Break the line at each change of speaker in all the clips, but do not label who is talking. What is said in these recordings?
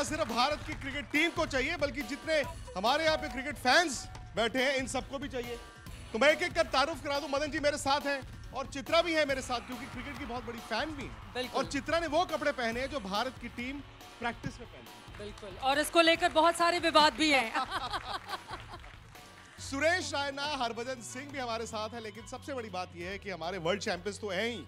ना सिर्फ भारत की क्रिकेट टीम को चाहिए बल्कि जितने हमारे यहाँ पे क्रिकेट फैंस बैठे हैं इन सबको भी चाहिए तो मैं एक एक कर तारुफ करा दू मदन जी मेरे साथ हैं और चित्रा भी है मेरे साथ क्योंकि क्रिकेट की बहुत बड़ी फैन भी है और चित्रा ने वो कपड़े पहने हैं जो भारत की टीम प्रैक्टिस में पहने बिल्कुल और इसको लेकर बहुत सारे विवाद भी है सुरेश रायना हरभजन सिंह भी हमारे साथ है लेकिन सबसे बड़ी बात यह है कि हमारे वर्ल्ड चैंपियंस तो है ही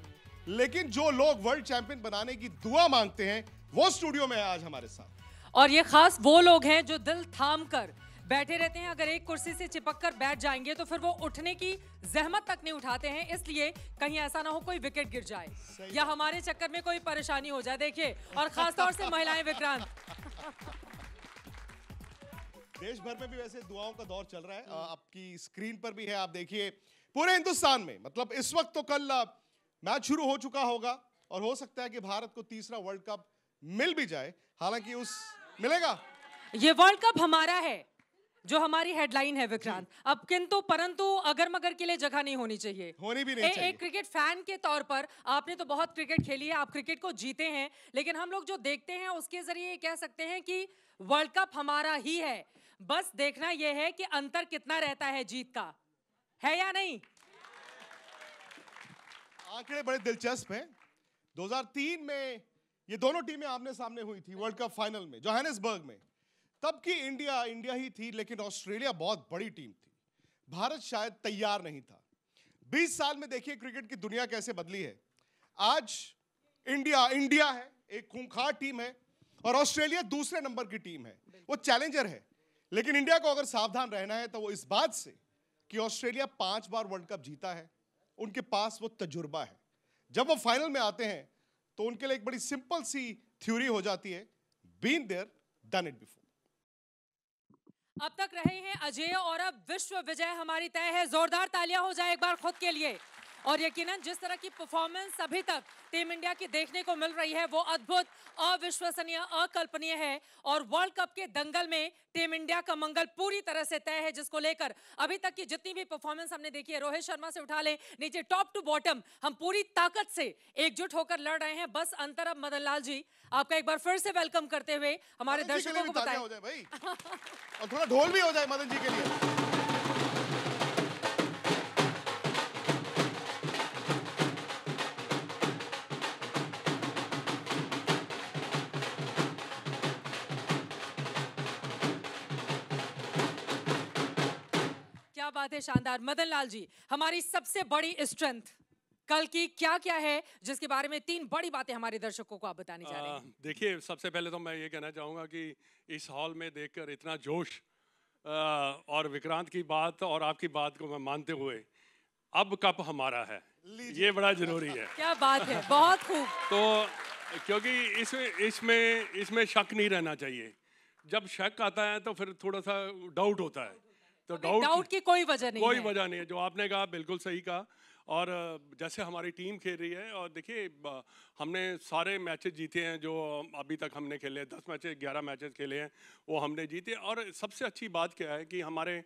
लेकिन जो लोग वर्ल्ड चैंपियन बनाने की दुआ मांगते हैं वो स्टूडियो में है आज हमारे साथ
और ये खास वो लोग हैं जो दिल थाम कर बैठे रहते हैं अगर एक कुर्सी से चिपक कर बैठ जाएंगे तो फिर वो उठने की जहमत तक नहीं उठाते हैं इसलिए कहीं ऐसा ना हो कोई विकेट गिर जाए या हमारे चक्कर में कोई परेशानी हो जाए देखिए और खासतौर से महिलाएं विक्रांत
देश भर में भी वैसे दुआओं का दौर चल रहा है आपकी स्क्रीन पर भी है आप देखिए पूरे हिंदुस्तान में मतलब इस वक्त तो कल मैच शुरू हो चुका होगा और हो सकता है कि भारत को तीसरा वर्ल्ड कप मिल भी जाए हालांकि उस मिलेगा ये वर्ल्ड कप हमारा है
जो हमारी हेडलाइन है विक्रांत अब किंतु परंतु अगर मगर के लिए जगह नहीं होनी चाहिए
होनी भी नहीं ए, चाहिए। एक
क्रिकेट फैन के तौर पर आपने तो बहुत क्रिकेट खेली है आप क्रिकेट को जीते हैं लेकिन हम लोग जो देखते हैं उसके जरिए कह सकते हैं कि वर्ल्ड कप हमारा ही है बस देखना यह है कि अंतर कितना रहता है जीत का है या नहीं
आंकड़े बड़े दिलचस्प है दो में ये दोनों टीमें आमने सामने हुई थी वर्ल्ड कप फाइनल में जोहानिसबर्ग में तब की इंडिया इंडिया ही थी लेकिन ऑस्ट्रेलिया बहुत बड़ी टीम थी भारत शायद तैयार नहीं था 20 साल में देखिए क्रिकेट की दुनिया कैसे बदली है आज इंडिया इंडिया है एक खूंखार टीम है और ऑस्ट्रेलिया दूसरे नंबर की टीम है वो चैलेंजर है लेकिन इंडिया को अगर सावधान रहना है तो वो इस बात से कि ऑस्ट्रेलिया पांच बार वर्ल्ड कप जीता है उनके पास वो तजुर्बा है जब वो फाइनल में आते हैं तो उनके लिए एक बड़ी सिंपल सी थ्योरी हो जाती है been there done it before
अब तक रहे हैं अजय और अब विश्व विजय हमारी तय है जोरदार तालियां हो जाए एक बार खुद के लिए और यकीनन जिस तरह की परफॉर्मेंस अभी तक टीम इंडिया की देखने को मिल रही है वो अद्भुत अविश्वसनीय अकल्पनीय है और वर्ल्ड कप के दंगल में टीम इंडिया का मंगल पूरी तरह से तय है जिसको लेकर अभी तक की जितनी भी परफॉर्मेंस हमने देखी है रोहित शर्मा से उठा लें नीचे टॉप टू बॉटम हम पूरी ताकत से एकजुट होकर लड़ रहे हैं बस अंतर अब मदन लाल जी आपका एक बार फिर से वेलकम करते हुए हमारे दर्शकों को बताएं
और थोड़ा ढोल भी हो जाए मदन जी के लिए
थे शानदार मदन लाल जी हमारी सबसे बड़ी स्ट्रेंथ कल की क्या क्या है जिसके बारे में तीन बड़ी बातें हमारे दर्शकों को आप बताने जा रहे हैं
देखिए सबसे पहले तो मैं ये कहना चाहूंगा कि इस हॉल में देखकर इतना जोश आ, और विक्रांत की बात और आपकी बात को मैं मानते हुए अब कप हमारा है ये बड़ा जरूरी है क्या बात है
बहुत खूब
तो क्योंकि इसमें इसमें इसमें शक नहीं रहना चाहिए जब शक आता है तो फिर थोड़ा सा डाउट होता है तो डाउट की कोई वजह नहीं कोई वजह नहीं है जो आपने कहा बिल्कुल सही कहा और जैसे हमारी टीम खेल रही है और देखिए हमने सारे मैचेस जीते हैं जो अभी तक हमने खेले दस मैचेस ग्यारह मैचेस खेले हैं वो हमने जीते और सबसे अच्छी बात क्या है कि हमारे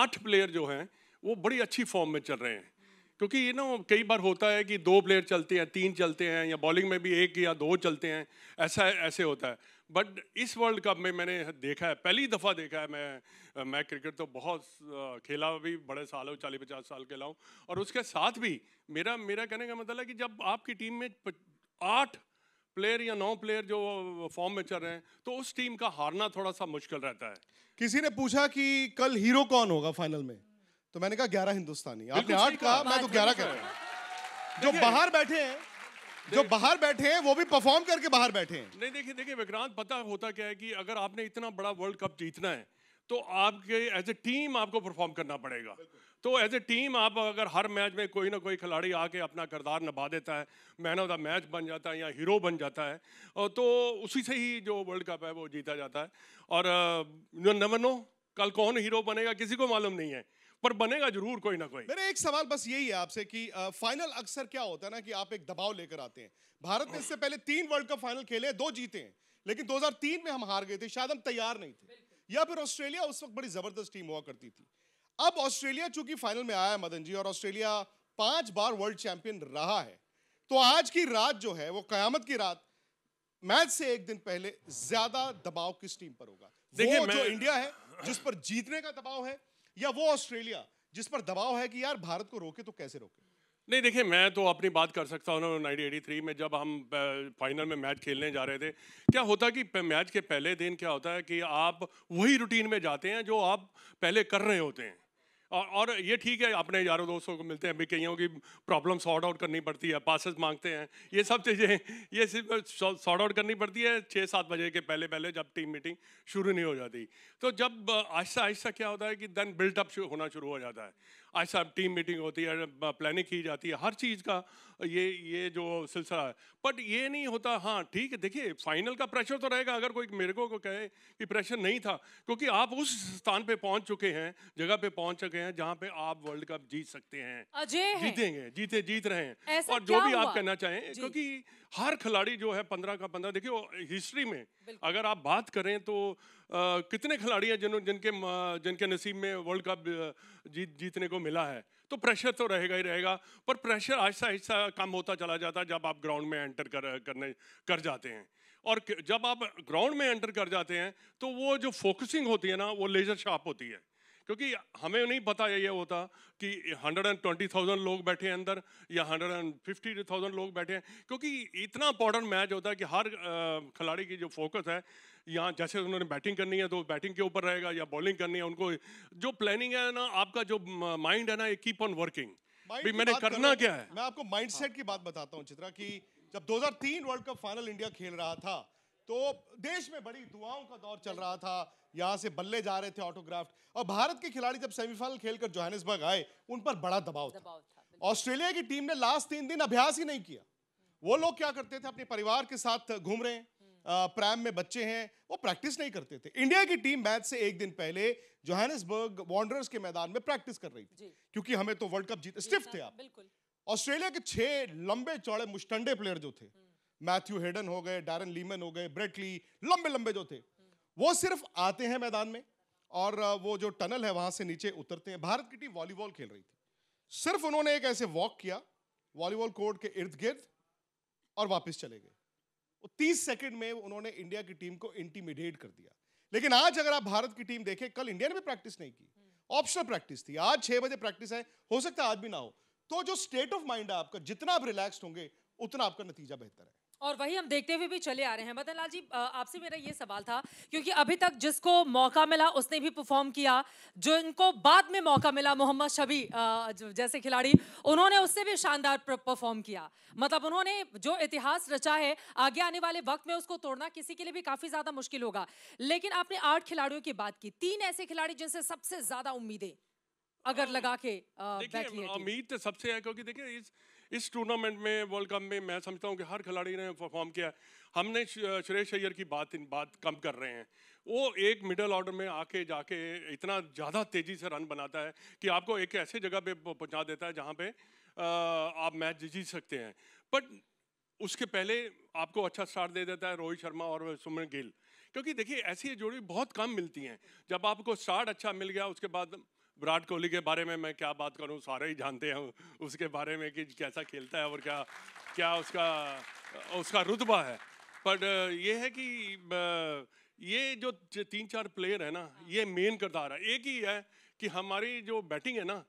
आठ प्लेयर जो हैं वो बड़ी अच्छी फॉर्म में चल रहे हैं क्योंकि ये ना कई बार होता है कि दो प्लेयर चलते हैं तीन चलते हैं या बॉलिंग में भी एक या दो चलते हैं ऐसा ऐसे होता है बट इस वर्ल्ड कप में मैंने देखा है पहली दफ़ा देखा है मैं मैं क्रिकेट तो बहुत खेला भी बड़े हो चालीस पचास साल खेला हूँ और उसके साथ भी मेरा मेरा कहने का मतलब है कि जब आपकी टीम में आठ प्लेयर या नौ प्लेयर जो फॉर्म में चल रहे हैं तो उस टीम का हारना थोड़ा सा मुश्किल रहता है
किसी ने पूछा कि कल हीरो कौन होगा फाइनल में तो मैंने कहा ग्यारह हिंदुस्तानी आपने आठ कहा मैं तो ग्यारह कह रहा हूँ जो बाहर बैठे हैं जो बाहर बैठे हैं वो भी परफॉर्म करके बाहर बैठे हैं
नहीं देखिए देखिए विक्रांत पता होता क्या है कि अगर आपने इतना बड़ा वर्ल्ड कप जीतना है तो आपके एज ए टीम आपको परफॉर्म करना पड़ेगा तो एज ए टीम आप अगर हर मैच में कोई ना कोई खिलाड़ी आके अपना किरदार निभा देता है मैन ऑफ द मैच बन जाता है या हीरो बन जाता है और तो उसी से ही जो वर्ल्ड कप है वो जीता जाता है और नवर कल कौन हीरो बनेगा किसी को मालूम नहीं है पर बनेगा जरूर कोई ना कोई
मेरा एक सवाल बस यही है आपसे कि फाइनल अक्सर क्या होता है ना कि आप एक दबाव लेकर आते हैं भारत ने इससे पहले तीन वर्ल्ड कप फाइनल खेले दो जीते हैं लेकिन 2003 में हम हार गए थे शायद हम तैयार नहीं थे या फिर ऑस्ट्रेलिया उस वक्त बड़ी जबरदस्त टीम हुआ करती थी अब ऑस्ट्रेलिया चूंकि फाइनल में आया मदन जी और ऑस्ट्रेलिया पांच बार वर्ल्ड चैंपियन रहा है तो आज की रात जो है वो कयामत की रात मैच से एक दिन पहले ज्यादा दबाव किस टीम पर होगा देखिए जो इंडिया है जिस पर जीतने का दबाव है या वो ऑस्ट्रेलिया जिस पर दबाव है कि यार भारत को रोके तो कैसे रोके
नहीं देखिए मैं तो अपनी बात कर सकता हूँ ना नाइनटीन थ्री में जब हम फाइनल में मैच खेलने जा रहे थे क्या होता कि मैच के पहले दिन क्या होता है कि आप वही रूटीन में जाते हैं जो आप पहले कर रहे होते हैं और ये ठीक है अपने यारों दोस्तों को मिलते हैं भी कईयों की प्रॉब्लम सॉर्ट आउट करनी पड़ती है पासेस मांगते हैं ये सब चीज़ें ये सिर्फ सॉर्ट आउट करनी पड़ती है छः सात बजे के पहले पहले जब टीम मीटिंग शुरू नहीं हो जाती तो जब आहिस्ता आहिस्ता क्या होता है कि देन बिल्टअप होना शुरू हो जाता है आज साहब टीम मीटिंग होती है प्लानिंग की जाती है हर चीज़ का ये ये जो सिलसिला है बट ये नहीं होता हाँ ठीक है देखिए फाइनल का प्रेशर तो रहेगा अगर कोई मेरे को, को कहे कि प्रेशर नहीं था क्योंकि आप उस स्थान पे पहुंच चुके हैं जगह पे पहुंच चुके हैं जहाँ पे आप वर्ल्ड कप जीत सकते हैं अजय जीतेंगे जीते जीत रहे हैं और जो भी आप कहना चाहें क्योंकि हर खिलाड़ी जो है पंद्रह का पंद्रह देखिए हिस्ट्री में अगर आप बात करें तो कितने खिलाड़ी हैं जिन जिनके जिनके नसीब में वर्ल्ड कप जीत जीतने को मिला है तो प्रेशर तो रहेगा ही रहेगा पर प्रेशर आहिस्ता आहिस्ता कम होता चला जाता है जब आप ग्राउंड में एंटर कर करने कर जाते हैं और जब आप ग्राउंड में एंटर कर जाते हैं तो वो जो फोकसिंग होती है ना वो लेजर शार्प होती है क्योंकि हमें नहीं पता ये होता कि 120,000 लोग बैठे हैं अंदर या 150,000 लोग बैठे हैं क्योंकि इतना इंपॉर्टेंट मैच होता है कि हर खिलाड़ी की जो फोकस है यहाँ जैसे उन्होंने बैटिंग करनी है तो बैटिंग के ऊपर रहेगा या बॉलिंग करनी है उनको जो प्लानिंग है ना आपका जो माइंड है ना ये कीप ऑन वर्किंग भी मैंने करना क्या है
मैं आपको माइंडसेट की बात बताता हूँ चित्रा की जब 2003 वर्ल्ड कप फाइनल इंडिया खेल रहा था तो देश में बड़ी दुआओं का दौर चल रहा था यहाँ से बल्ले जा रहे थे ऑटोग्राफ्ट और भारत के खिलाड़ी जब सेमीफाइनल खेलकर जोहानिसबर्ग आए उन पर बड़ा दबाव था ऑस्ट्रेलिया की टीम ने लास्ट तीन दिन अभ्यास ही नहीं किया वो लोग क्या करते थे अपने परिवार के साथ घूम रहे हैं प्रैम में बच्चे हैं वो प्रैक्टिस नहीं करते थे इंडिया की टीम मैच से एक दिन पहले जोहानसबर्ग वॉन्डर्स के मैदान में प्रैक्टिस कर रही थी क्योंकि हमें तो वर्ल्ड कप जीत स्टिफ हाँ, थे आप ऑस्ट्रेलिया के छह लंबे चौड़े मुस्टंडे प्लेयर जो थे हम्म। मैथ्यू हेडन हो गए डैरन लीमन हो गए ब्रेटली लंबे लंबे जो थे वो सिर्फ आते हैं मैदान में और वो जो टनल है वहां से नीचे उतरते हैं भारत की टीम वॉलीबॉल खेल रही थी सिर्फ उन्होंने एक ऐसे वॉक किया वॉलीबॉल कोर्ट के इर्द गिर्द और वापस चले गए और तीस सेकेंड में उन्होंने इंडिया की टीम को इंटीमीडिएट कर दिया लेकिन आज अगर आप भारत की टीम देखें कल इंडिया ने भी प्रैक्टिस नहीं की ऑप्शनल प्रैक्टिस थी आज छह बजे प्रैक्टिस है हो सकता है आज भी ना हो तो जो स्टेट ऑफ माइंड है आपका जितना आप रिलैक्स होंगे उतना आपका नतीजा बेहतर है
और वही हम देखते हुए भी चले आ रहे हैं मदन लाल जी आपसे मेरा ये सवाल था क्योंकि अभी तक जिसको मौका मिला उसने भी परफॉर्म किया जो इनको बाद में मौका मिला मोहम्मद शबी जैसे खिलाड़ी उन्होंने उससे भी शानदार परफॉर्म किया मतलब उन्होंने जो इतिहास रचा है आगे आने वाले वक्त में उसको तोड़ना किसी के लिए भी काफ़ी ज़्यादा मुश्किल होगा लेकिन आपने आठ खिलाड़ियों की बात की तीन ऐसे खिलाड़ी जिनसे सबसे ज़्यादा उम्मीदें अगर हाँ। लगा के उम्मीद
तो सबसे है क्योंकि देखिए इस इस टूर्नामेंट में वर्ल्ड कप में मैं समझता हूँ कि हर खिलाड़ी ने परफॉर्म किया हमने सुरेश अय्यर की बात इन बात कम कर रहे हैं वो एक मिडल ऑर्डर में आके जाके इतना ज़्यादा तेज़ी से रन बनाता है कि आपको एक ऐसे जगह पे पहुँचा देता है जहाँ पे आप मैच जीत सकते हैं बट उसके पहले आपको अच्छा स्टार्ट दे देता है रोहित शर्मा और सुमन गिल क्योंकि देखिए ऐसी जोड़ी बहुत कम मिलती हैं जब आपको स्टार्ट अच्छा मिल गया उसके बाद विराट कोहली के बारे में मैं क्या बात करूं सारे ही जानते हैं उसके बारे में कि कैसा खेलता है और क्या क्या उसका उसका रुतबा है पर ये है कि ये जो तीन चार प्लेयर है ना ये मेन करदार है एक ही है कि हमारी जो बैटिंग है ना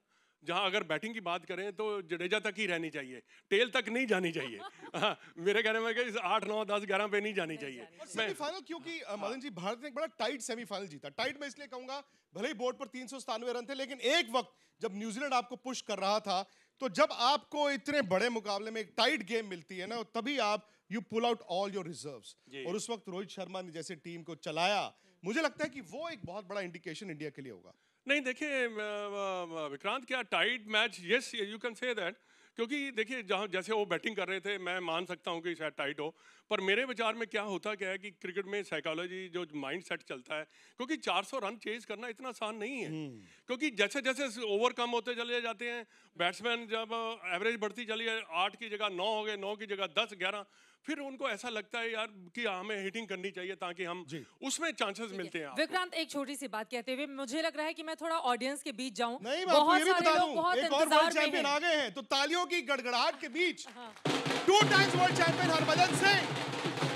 जहां अगर बैटिंग की बात करें तो जडेजा तक ही रहनी चाहिए टेल तक नहीं जानी चाहिए हाँ, मेरे कहने में मतलब आठ नौ दस ग्यारह पे नहीं जानी चाहिए
सेमीफाइनल क्योंकि मदन जी भारत ने एक बड़ा टाइट सेमीफाइनल जीता टाइट में इसलिए कहूंगा भले ही बोर्ड पर तीन सौ सतानवे रन थे लेकिन एक वक्त जब न्यूजीलैंड आपको पुश कर रहा था तो जब आपको इतने बड़े मुकाबले में एक टाइट गेम मिलती है ना तभी आप you pull out all your reserve और उस वक्त रोहित शर्मा ने जैसे टीम को चलाया मुझे लगता है कि वो एक बहुत बड़ा इंडिकेशन इंडिया के लिए होगा
नहीं देखिए विक्रांत क्या tight match yes you can say that क्योंकि देखिए जहाँ जैसे वो बैटिंग कर रहे थे मैं मान सकता हूँ कि शायद टाइट हो पर मेरे विचार में क्या होता क्या है कि क्रिकेट में साइकोलॉजी जो माइंड सेट चलता है क्योंकि 400 रन चेज करना इतना आसान नहीं है हम्म। क्योंकि जैसे जैसे ओवर कम होते चले जाते हैं बैट्समैन जब एवरेज बढ़ती चली है आठ की जगह नौ हो गए नौ की जगह दस ग्यारह फिर उनको ऐसा लगता है यार कि हाँ, हमें हिटिंग करनी चाहिए ताकि हम उसमें चांसेस मिलते हैं विक्रांत
एक छोटी सी बात कहते हुए मुझे लग रहा है कि मैं थोड़ा ऑडियंस के बीच जाऊं नहीं बहुत सारे लोग बहुत इंतजार में आ
गए हैं तो तालियों की गड़गड़ाहट के बीच two times world champion Harbhajan Singh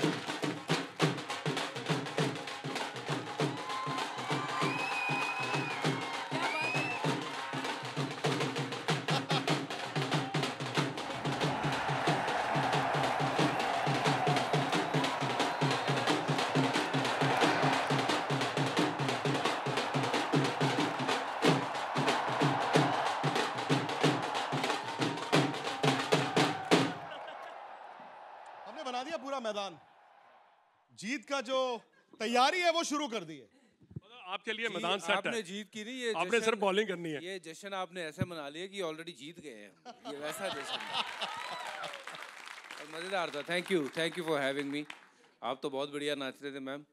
जो तैयारी है वो शुरू कर दी है
मतलब आपके लिए मैदान सेट आपने है।
जीत की नहीं ये आपने सिर्फ बॉलिंग
करनी है ये जश्न आपने ऐसे मना लिया कि ऑलरेडी जीत गए हैं
ये वैसा जश्न
मजेदार था thank you thank you for having me आप तो बहुत बढ़िया नाच रहे थे मैम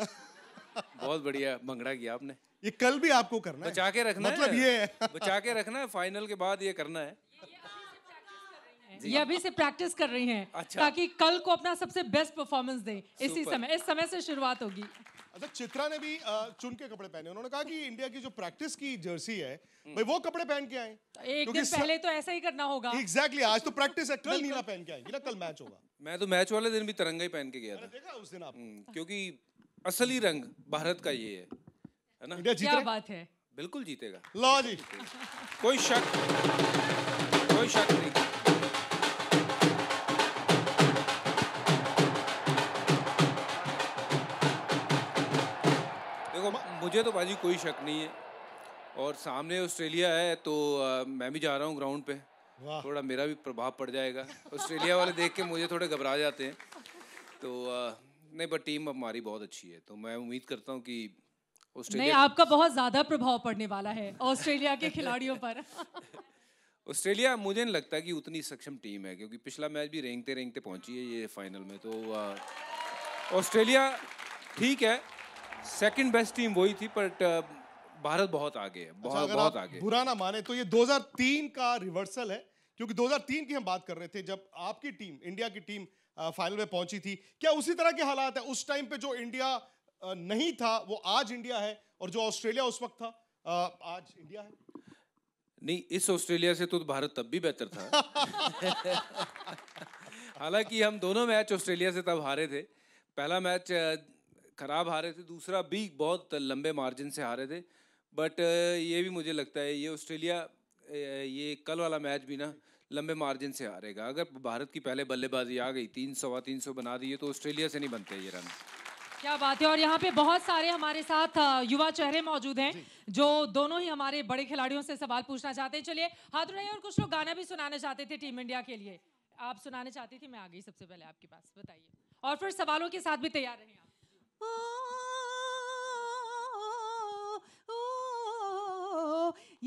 बहुत बढ़िया भंगड़ा किया आपने
ये कल भी आपको करना
बचा है बचा के रखना मतलब है। ये बचा के रखना है फाइनल के बाद ये करना है
ये अभी से प्रैक्टिस कर रही हैं अच्छा। ताकि कल को अपना सबसे बेस्ट परफॉर्मेंस दें इसी समय इस समय से शुरुआत होगी
अच्छा चित्रा ने भी चुन के कपड़े पहने उन्होंने कहा कि इंडिया की जो प्रैक्टिस की जर्सी है भाई वो कपड़े पहन के आए तो एक दिन पहले
तो ऐसा ही करना होगा एग्जैक्टली
आज तो प्रैक्टिस है कल नीला पहन के आएगी ना कल मैच होगा
मैं तो मैच वाले दिन भी तिरंगा ही पहन के गया था देखा उस
दिन आप हम्म,
क्योंकि असली रंग भारत का ये है है ना क्या बात है बिल्कुल जीतेगा लो जी कोई शक कोई शक नहीं मुझे तो भाजी कोई शक नहीं है और सामने ऑस्ट्रेलिया है तो आ, मैं भी जा रहा हूँ ग्राउंड पे थोड़ा मेरा भी प्रभाव पड़ जाएगा ऑस्ट्रेलिया वाले देख के मुझे थोड़े घबरा जाते हैं तो आ, नहीं बट टीम हमारी बहुत अच्छी है तो मैं उम्मीद करता हूँ कि नहीं आपका
बहुत ज़्यादा प्रभाव पड़ने वाला है ऑस्ट्रेलिया के खिलाड़ियों पर
ऑस्ट्रेलिया मुझे नहीं लगता कि उतनी सक्षम टीम है क्योंकि पिछला मैच भी रेंगते रेंगते पहुंची है ये फाइनल में तो ऑस्ट्रेलिया ठीक है सेकंड बेस्ट टीम वही थी बट uh, भारत बहुत आगे है बहुत अच्छा, बहुत आगे बुरा ना
माने तो ये 2003 का रिवर्सल है क्योंकि 2003 की हम बात कर रहे थे जब आपकी टीम इंडिया की टीम फाइनल uh, में पहुंची थी क्या उसी तरह के हालात है उस टाइम पे जो इंडिया uh, नहीं था वो आज इंडिया है और जो ऑस्ट्रेलिया उस वक्त था आज इंडिया है
नहीं इस ऑस्ट्रेलिया से तो भारत तब भी बेहतर
था
हालांकि हम दोनों मैच ऑस्ट्रेलिया से तब हारे थे पहला मैच ख़राब हारे थे दूसरा भी बहुत लंबे मार्जिन से हारे थे बट ये भी मुझे लगता है ये ऑस्ट्रेलिया ये कल वाला मैच भी ना लंबे मार्जिन से हारेगा अगर भारत की पहले बल्लेबाजी आ गई तीन सवा तीन सौ बना दिए तो ऑस्ट्रेलिया से नहीं बनते ये रन
क्या बात है और यहाँ पे बहुत सारे हमारे साथ युवा चेहरे मौजूद हैं जो दोनों ही हमारे बड़े खिलाड़ियों से सवाल पूछना चाहते हैं चलिए हाथ उठाइए और कुछ लोग गाना भी सुनाना चाहते थे टीम इंडिया के लिए आप सुनाना चाहती थी मैं आ गई सबसे पहले आपके पास बताइए और फिर सवालों के साथ भी
तैयार आप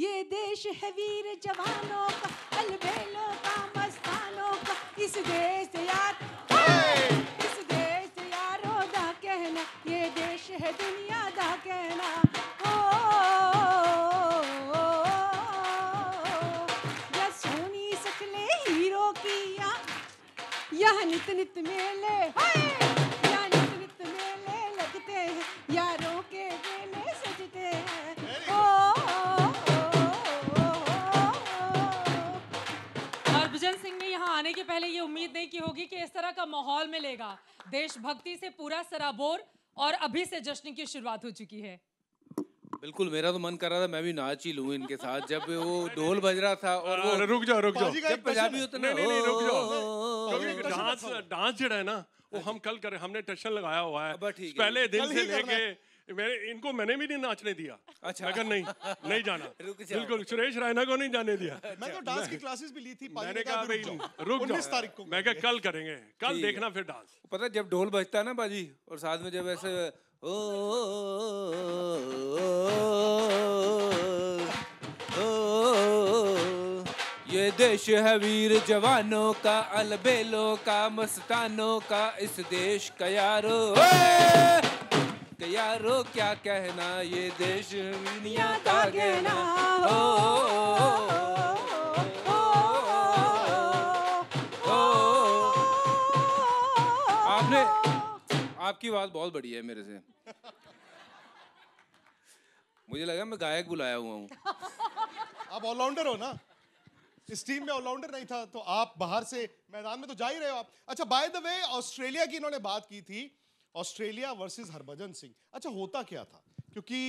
ये देश है वीर जवानों का अलबेलों का मस्तानों का इस देश से यार इस देश से यारो दा कहना ये देश है दुनिया दा कहना ओ, सोनी सकले हीरो की या, नित नित मेले हाय
देशभक्ति से पूरा सराबोर और अभी से जश्न की शुरुआत हो चुकी है
बिल्कुल मेरा तो मन कर रहा था मैं भी नाच ही लूं इनके साथ जब वो ढोल बज रहा था और वो रुक जाओ रुक जाओ जब पंजाबी होता
नहीं नहीं रुक जाओ डांस डांस जो है ना वो हाँ हम कल करें हमने टशन लगाया हुआ है पहले दिन से लेके मैंने इनको मैंने भी नहीं नाचने दिया अच्छा मगर नहीं नहीं जाना बिल्कुल सुरेश रायना को नहीं जाने दिया
मैं तो डांस की क्लासेस भी ली थी मैंने कहा भाई रुक उन्नीस तारीख को
मैं कहा कल करेंगे कल देखना फिर डांस पता है जब ढोल बजता है ना बाजी
और साथ में जब ऐसे ओ ये देश है वीर जवानों का अलबेलों का मस्तानों का इस देश का यारो के यारो क्या कहना ये देश दुनिया का कहना आपने आपकी बात बहुत बढ़िया है मेरे से मुझे लगा मैं गायक बुलाया हुआ हूँ
आप ऑलराउंडर हो ना इस टीम में ऑलराउंडर नहीं था तो आप बाहर से मैदान में तो जा ही रहे हो आप अच्छा बाय द वे ऑस्ट्रेलिया की इन्होंने बात की थी ऑस्ट्रेलिया वर्सेस हरभजन सिंह अच्छा होता क्या था क्योंकि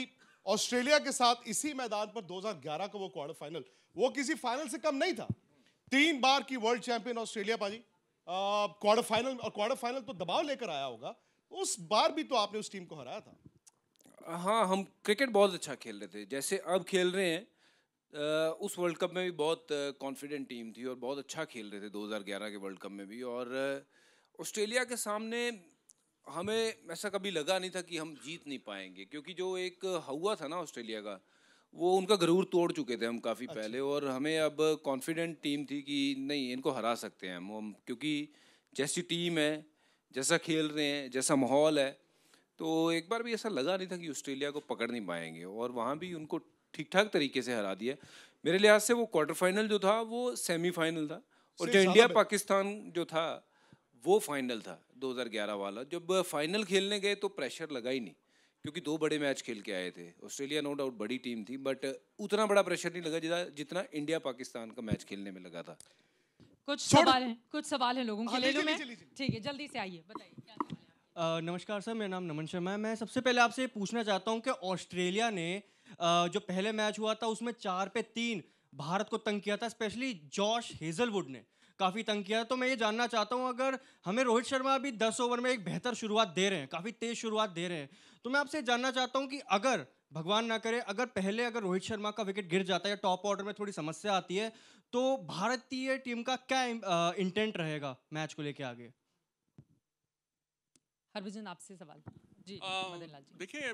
ऑस्ट्रेलिया के साथ इसी मैदान पर 2011 का वो क्वार्टर फाइनल वो किसी फाइनल से कम नहीं था तीन बार की वर्ल्ड चैंपियन ऑस्ट्रेलिया पाजी क्वार्टर फाइनल और क्वार्टर फाइनल तो दबाव लेकर आया होगा उस बार भी तो आपने उस टीम को हराया
था हाँ हम क्रिकेट बहुत अच्छा खेल रहे थे जैसे अब खेल रहे हैं उस वर्ल्ड कप में भी बहुत कॉन्फिडेंट टीम थी और बहुत अच्छा खेल रहे थे 2011 के वर्ल्ड कप में भी और ऑस्ट्रेलिया के सामने हमें ऐसा कभी लगा नहीं था कि हम जीत नहीं पाएंगे क्योंकि जो एक हवा था ना ऑस्ट्रेलिया का वो उनका गरूर तोड़ चुके थे हम काफ़ी अच्छा। पहले और हमें अब कॉन्फिडेंट टीम थी कि नहीं इनको हरा सकते हैं हम क्योंकि जैसी टीम है जैसा खेल रहे हैं जैसा माहौल है तो एक बार भी ऐसा लगा नहीं था कि ऑस्ट्रेलिया को पकड़ नहीं पाएंगे और वहाँ भी उनको ठीक ठाक तरीके से हरा दिया मेरे लिहाज से वो क्वार्टर फाइनल जो था वो सेमीफाइनल था और जो इंडिया पाकिस्तान जो था वो फाइनल था 2011 वाला जब फाइनल खेलने गए तो प्रेशर लगा ही नहीं क्योंकि दो बड़े मैच खेल के आए थे ऑस्ट्रेलिया नो डाउट बड़ी टीम थी बट उतना बड़ा प्रेशर नहीं लगा जितना जितना इंडिया पाकिस्तान का मैच खेलने में लगा था
कुछ सवाल हैं कुछ सवाल हैं लोगों के ले हाँ, लूँ मैं ठीक है जल्दी से आइए
बताइए
नमस्कार सर मेरा नाम नमन शर्मा है मैं सबसे पहले आपसे पूछना चाहता हूं कि ऑस्ट्रेलिया ने जो पहले मैच हुआ था उसमें चार पे तीन भारत को तंग किया था स्पेशली जॉश हेजलवुड ने काफ़ी तंग किया तो मैं ये जानना चाहता हूँ अगर हमें रोहित शर्मा अभी दस ओवर में एक बेहतर शुरुआत दे रहे हैं काफ़ी तेज़ शुरुआत दे रहे हैं तो मैं आपसे जानना चाहता हूँ कि अगर भगवान ना करे अगर पहले अगर रोहित शर्मा का विकेट गिर जाता है या टॉप ऑर्डर में थोड़ी समस्या आती है तो भारतीय टीम का क्या इंटेंट रहेगा मैच को लेके आगे
हरभजन आपसे सवाल जी
देखिए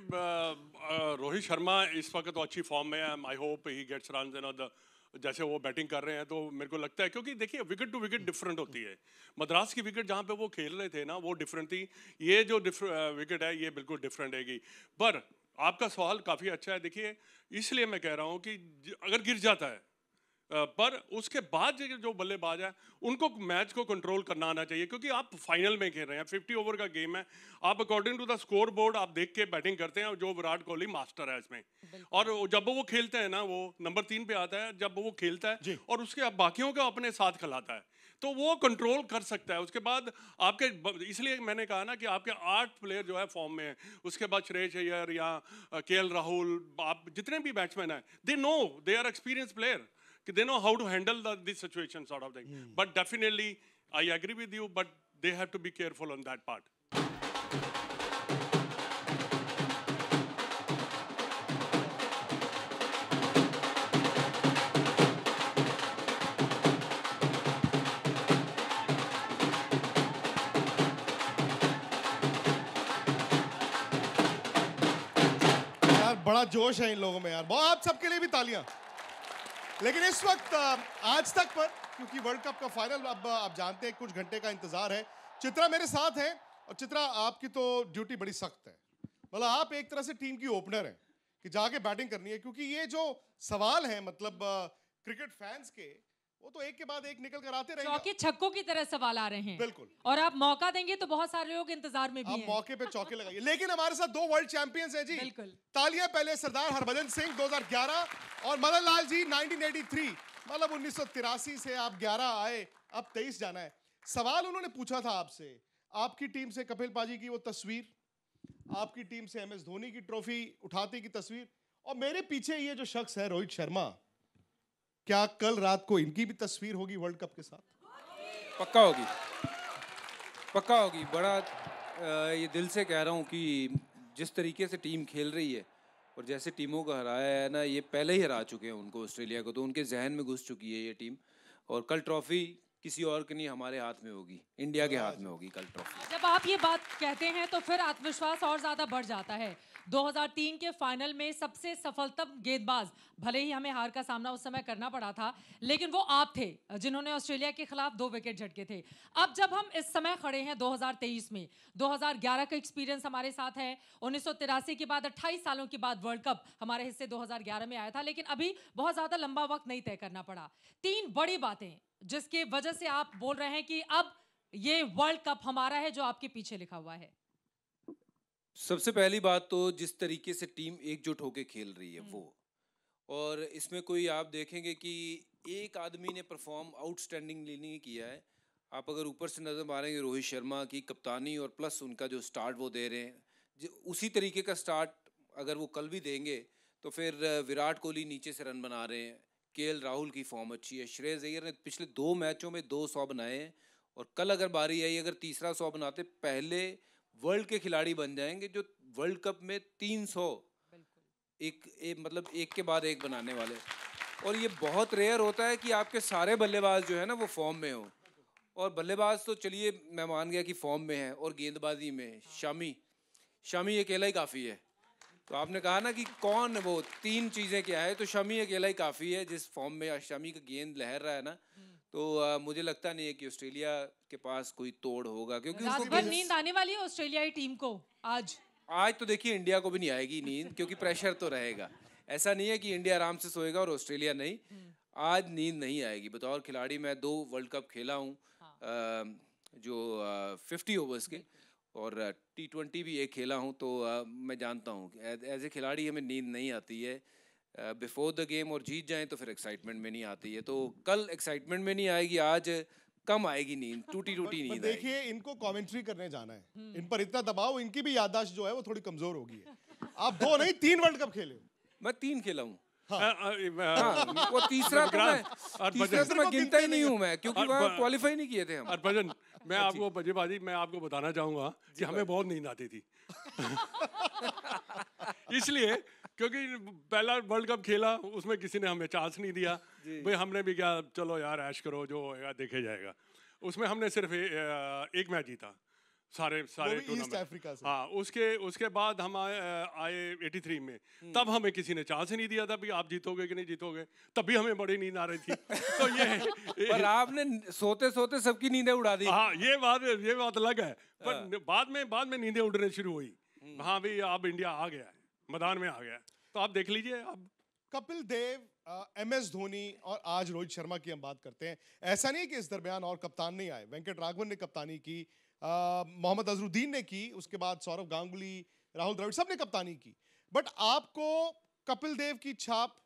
रोहित शर्मा इस वक्त तो अच्छी फॉर्म में I hope he gets run the जैसे वो बैटिंग कर रहे हैं तो मेरे को लगता है क्योंकि देखिए विकेट टू विकेट डिफरेंट होती है मद्रास की विकेट जहाँ पे वो खेल रहे थे ना वो डिफरेंट थी ये जो विकेट है ये बिल्कुल डिफरेंट हैगी पर आपका सवाल काफ़ी अच्छा है देखिए इसलिए मैं कह रहा हूँ कि अगर गिर जाता है पर उसके बाद जो बल्लेबाज है उनको मैच को कंट्रोल करना आना चाहिए क्योंकि आप फाइनल में खेल रहे हैं फिफ्टी ओवर का गेम है आप according to the scoreboard आप देख के बैटिंग करते हैं जो विराट कोहली मास्टर है इसमें और जब वो खेलते हैं ना वो नंबर तीन पे आता है जब वो खेलता है और उसके बाकियों का अपने साथ खिलाता है तो वो कंट्रोल कर सकता है उसके बाद आपके इसलिए मैंने कहा ना कि आपके आठ प्लेयर जो है फॉर्म में है उसके बाद श्रेयस अय्यर या के राहुल आप जितने भी बैट्समैन हैं they know they are experience player they know how to handle the, this situation sort of thing. Mm. But definitely, I agree with you, but they have to be careful on that part.
बड़ा जोश है इन लोगों में यार आप सबके लिए भी तालियां लेकिन इस वक्त आज तक पर क्योंकि वर्ल्ड कप का फाइनल अब आप जानते हैं कुछ घंटे का इंतजार है चित्रा मेरे साथ है और चित्रा आपकी तो ड्यूटी बड़ी सख्त है मतलब आप एक तरह से टीम की ओपनर हैं कि जाके बैटिंग करनी है क्योंकि ये जो सवाल है मतलब क्रिकेट फैंस के वो तो एक के बाद एक निकल कर आते रहे चौके
छक्कों की तरह सवाल आ रहे हैं बिल्कुल और आप मौका देंगे तो बहुत सारे लोग इंतजार में भी आप
मौके पे चौके लगाइए लेकिन हमारे साथ दो वर्ल्ड चैंपियंस हैं जी बिल्कुल तालियां पहले सरदार हरभजन सिंह 2011 और मदन लाल जी 1983 मतलब उन्नीस से आप ग्यारह आए अब तेईस जाना है सवाल उन्होंने पूछा था आपसे आपकी टीम से कपिल पाजी की वो तस्वीर आपकी टीम से एम धोनी की ट्रॉफी उठाते की तस्वीर और मेरे पीछे ये जो शख्स है रोहित शर्मा क्या कल रात को इनकी भी तस्वीर होगी वर्ल्ड कप के साथ
पक्का होगी पक्का होगी बड़ा ये दिल से कह रहा हूँ कि जिस तरीके से टीम खेल रही है और जैसे टीमों को हराया है ना ये पहले ही हरा चुके हैं उनको ऑस्ट्रेलिया को तो उनके जहन में घुस चुकी है ये टीम और कल ट्रॉफी किसी और के नहीं हमारे हाथ में होगी इंडिया के हाथ में होगी कल ट्रॉफी
जब आप ये बात कहते हैं तो फिर आत्मविश्वास और ज्यादा बढ़ जाता है 2003 के फाइनल में सबसे सफलतम गेंदबाज भले ही हमें हार का सामना उस समय करना पड़ा था लेकिन वो आप थे जिन्होंने ऑस्ट्रेलिया के खिलाफ दो विकेट झटके थे अब जब हम इस समय खड़े हैं 2023 में 2011 का एक्सपीरियंस हमारे साथ है उन्नीस के बाद अट्ठाईस सालों के बाद वर्ल्ड कप हमारे हिस्से 2011 में आया था लेकिन अभी बहुत ज़्यादा लंबा वक्त नहीं तय करना पड़ा तीन बड़ी बातें जिसके वजह से आप बोल रहे हैं कि अब ये वर्ल्ड कप हमारा है जो आपके पीछे लिखा हुआ है
सबसे पहली बात तो जिस तरीके से टीम एकजुट होकर खेल रही है हम्म। वो और इसमें कोई आप देखेंगे कि एक आदमी ने परफॉर्म आउटस्टैंडिंगली नहीं किया है आप अगर ऊपर से नज़र मारेंगे रोहित शर्मा की कप्तानी और प्लस उनका जो स्टार्ट वो दे रहे हैं उसी तरीके का स्टार्ट अगर वो कल भी देंगे तो फिर विराट कोहली नीचे से रन बना रहे हैं के राहुल की फॉर्म अच्छी है श्रेयस अय्यर ने पिछले दो मैचों में दो सौ बनाए हैं और कल अगर बारी आई अगर तीसरा सौ बनाते पहले वर्ल्ड के खिलाड़ी बन जाएंगे जो वर्ल्ड कप में तीन सौ एक, एक मतलब एक के बाद एक बनाने वाले और ये बहुत रेयर होता है कि आपके सारे बल्लेबाज जो है ना वो फॉर्म में हो और बल्लेबाज तो चलिए मैं मान गया कि फॉर्म में है और गेंदबाजी में शामी शामी अकेला ही काफ़ी है तो आपने कहा ना कि कौन वो तीन चीज़ें क्या है तो शमी अकेला ही काफ़ी है जिस फॉर्म में शमी का गेंद लहर रहा है ना हम्म। तो आ, मुझे लगता नहीं है कि ऑस्ट्रेलिया के पास कोई तोड़ होगा क्योंकि रात
नींद आने वाली है ऑस्ट्रेलियाई टीम को आज
आज तो देखिए इंडिया को भी नहीं आएगी नींद क्योंकि प्रेशर तो रहेगा ऐसा नहीं है कि इंडिया आराम से सोएगा और ऑस्ट्रेलिया नहीं आज नींद नहीं आएगी बतौर खिलाड़ी मैं दो वर्ल्ड कप खेला हूँ हाँ। जो फिफ्टी ओवर्स के और टी ट्वेंटी भी एक खेला हूँ तो मैं जानता हूँ एज ए खिलाड़ी हमें नींद नहीं आती है बिफोर द गेम और जीत जाएं तो फिर एक्साइटमेंट में नहीं आती है तो कल एक्साइटमेंट में नहीं आएगी आज कम आएगी नींद टूटी टूटी नींद देखिए
इनको कमेंट्री करने जाना है हम्म। इन पर इतना दबाव इनकी भी याददाश्त जो है वो थोड़ी कमजोर होगी आप दो नहीं तीन वर्ल्ड कप खेले मैं तीन खेला हूँ
हाँ। हाँ।
वो तीसरा तो मैं तो गिनता ही नहीं हूँ मैं क्योंकि क्वालिफाई
नहीं किए थे हम मैं अच्छा। आपको बजेबाजी मैं आपको बताना चाहूंगा कि हमें बहुत नींद आती थी इसलिए क्योंकि पहला वर्ल्ड कप खेला उसमें किसी ने हमें चांस नहीं दिया भाई हमने भी क्या चलो यार ऐश करो जो होगा देखे जाएगा उसमें हमने सिर्फ ए, एक मैच जीता सारे सारे ईस्ट
अफ्रीका से हाँ
उसके उसके बाद हम आए आए थ्री में हम्म। तब हमें किसी ने चांस नहीं दिया था भी आप जीतोगे कि नहीं जीतोगे तब भी हमें बड़ी नींद आ रही थी तो ये, ये पर आपने सोते सोते सबकी नींदें उड़ा दी हाँ ये बात ये बात अलग है पर हाँ। बाद में बाद में नींदें उड़ने शुरू हुई हम्म। हाँ भी अब इंडिया आ गया है मैदान में आ गया तो आप देख लीजिए अब
कपिल देव एम एस धोनी और आज रोहित शर्मा की हम बात करते हैं ऐसा नहीं है कि इस दरमियान और कप्तान नहीं आए वेंकट राघवन ने कप्तानी की मोहम्मद अजरुद्दीन ने की उसके बाद सौरभ गांगुली राहुल द्रविड़ सब ने कप्तानी की बट आपको कपिल देव की छाप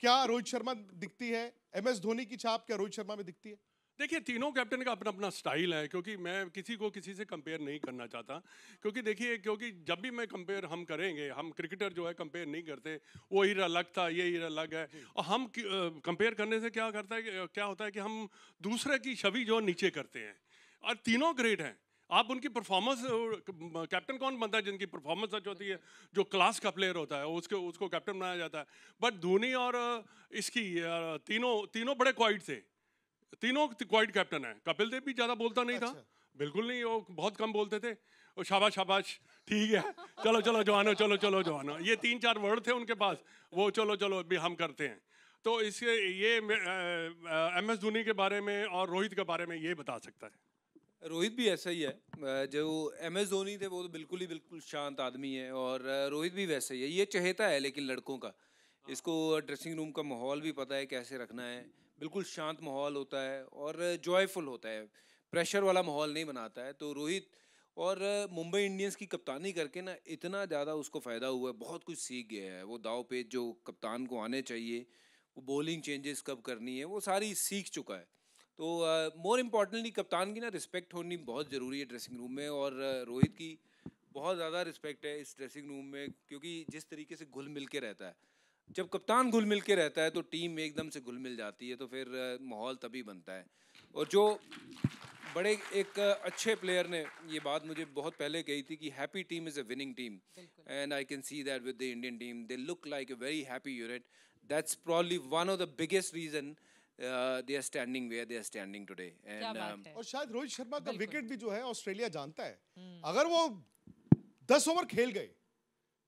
क्या रोहित शर्मा दिखती है एम एस धोनी की छाप क्या रोहित शर्मा में दिखती है
देखिए तीनों कैप्टन का अपना अपना स्टाइल है क्योंकि मैं किसी को किसी से कंपेयर नहीं करना चाहता क्योंकि देखिए क्योंकि जब भी मैं कंपेयर हम करेंगे हम क्रिकेटर जो है कंपेयर नहीं करते वो हीरा अलग था ये हीरा अलग है और हम कंपेयर करने से क्या करता है क्या होता है कि हम दूसरे की छवि जो नीचे करते हैं और तीनों ग्रेट हैं आप उनकी परफॉर्मेंस कैप्टन कौन बनता है जिनकी परफॉर्मेंस अच्छी होती है जो क्लास का प्लेयर होता है उसके उसको कैप्टन बनाया जाता है बट धोनी और इसकी तीनों तीनों बड़े क्वाइट थे तीनों क्वाइट कैप्टन है कपिल देव भी ज़्यादा बोलता नहीं अच्छा। था बिल्कुल नहीं वो बहुत कम बोलते थे और शाबाश शाबाश ठीक है चलो चलो जवानो चलो चलो जवानो ये तीन चार वर्ड थे उनके पास वो चलो चलो अभी हम करते हैं तो इसके ये एम एस धोनी के बारे में और रोहित के बारे में ये बता सकता है रोहित भी ऐसा ही है जो एम एस धोनी थे वो तो
बिल्कुल ही बिल्कुल शांत आदमी है और रोहित भी वैसा ही है ये चहेता है लेकिन लड़कों का इसको ड्रेसिंग रूम का माहौल भी पता है कैसे रखना है बिल्कुल शांत माहौल होता है और जॉयफुल होता है प्रेशर वाला माहौल नहीं बनाता है तो रोहित और मुंबई इंडियंस की कप्तानी करके ना इतना ज़्यादा उसको फ़ायदा हुआ है बहुत कुछ सीख गया है वो दाव पे जो कप्तान को आने चाहिए वो बॉलिंग चेंजेस कब करनी है वो सारी सीख चुका है तो मोर इम्पॉर्टेंटली कप्तान की ना रिस्पेक्ट होनी बहुत ज़रूरी है ड्रेसिंग रूम में और रोहित की बहुत ज़्यादा रिस्पेक्ट है इस ड्रेसिंग रूम में क्योंकि जिस तरीके से घुल मिल के रहता है जब कप्तान घुल मिल के रहता है तो टीम एकदम से घुल मिल जाती है तो फिर माहौल तभी बनता है और जो बड़े एक अच्छे प्लेयर ने ये बात मुझे बहुत पहले कही थी कि happy team is a winning team and I can see that with the Indian team they look like a very happy unit that's probably one of the biggest reason they are standing where they are standing today
and और शायद रोहित शर्मा का wicket भी जो है Australia जानता है हम्म। अगर वो दस ओवर खेल गए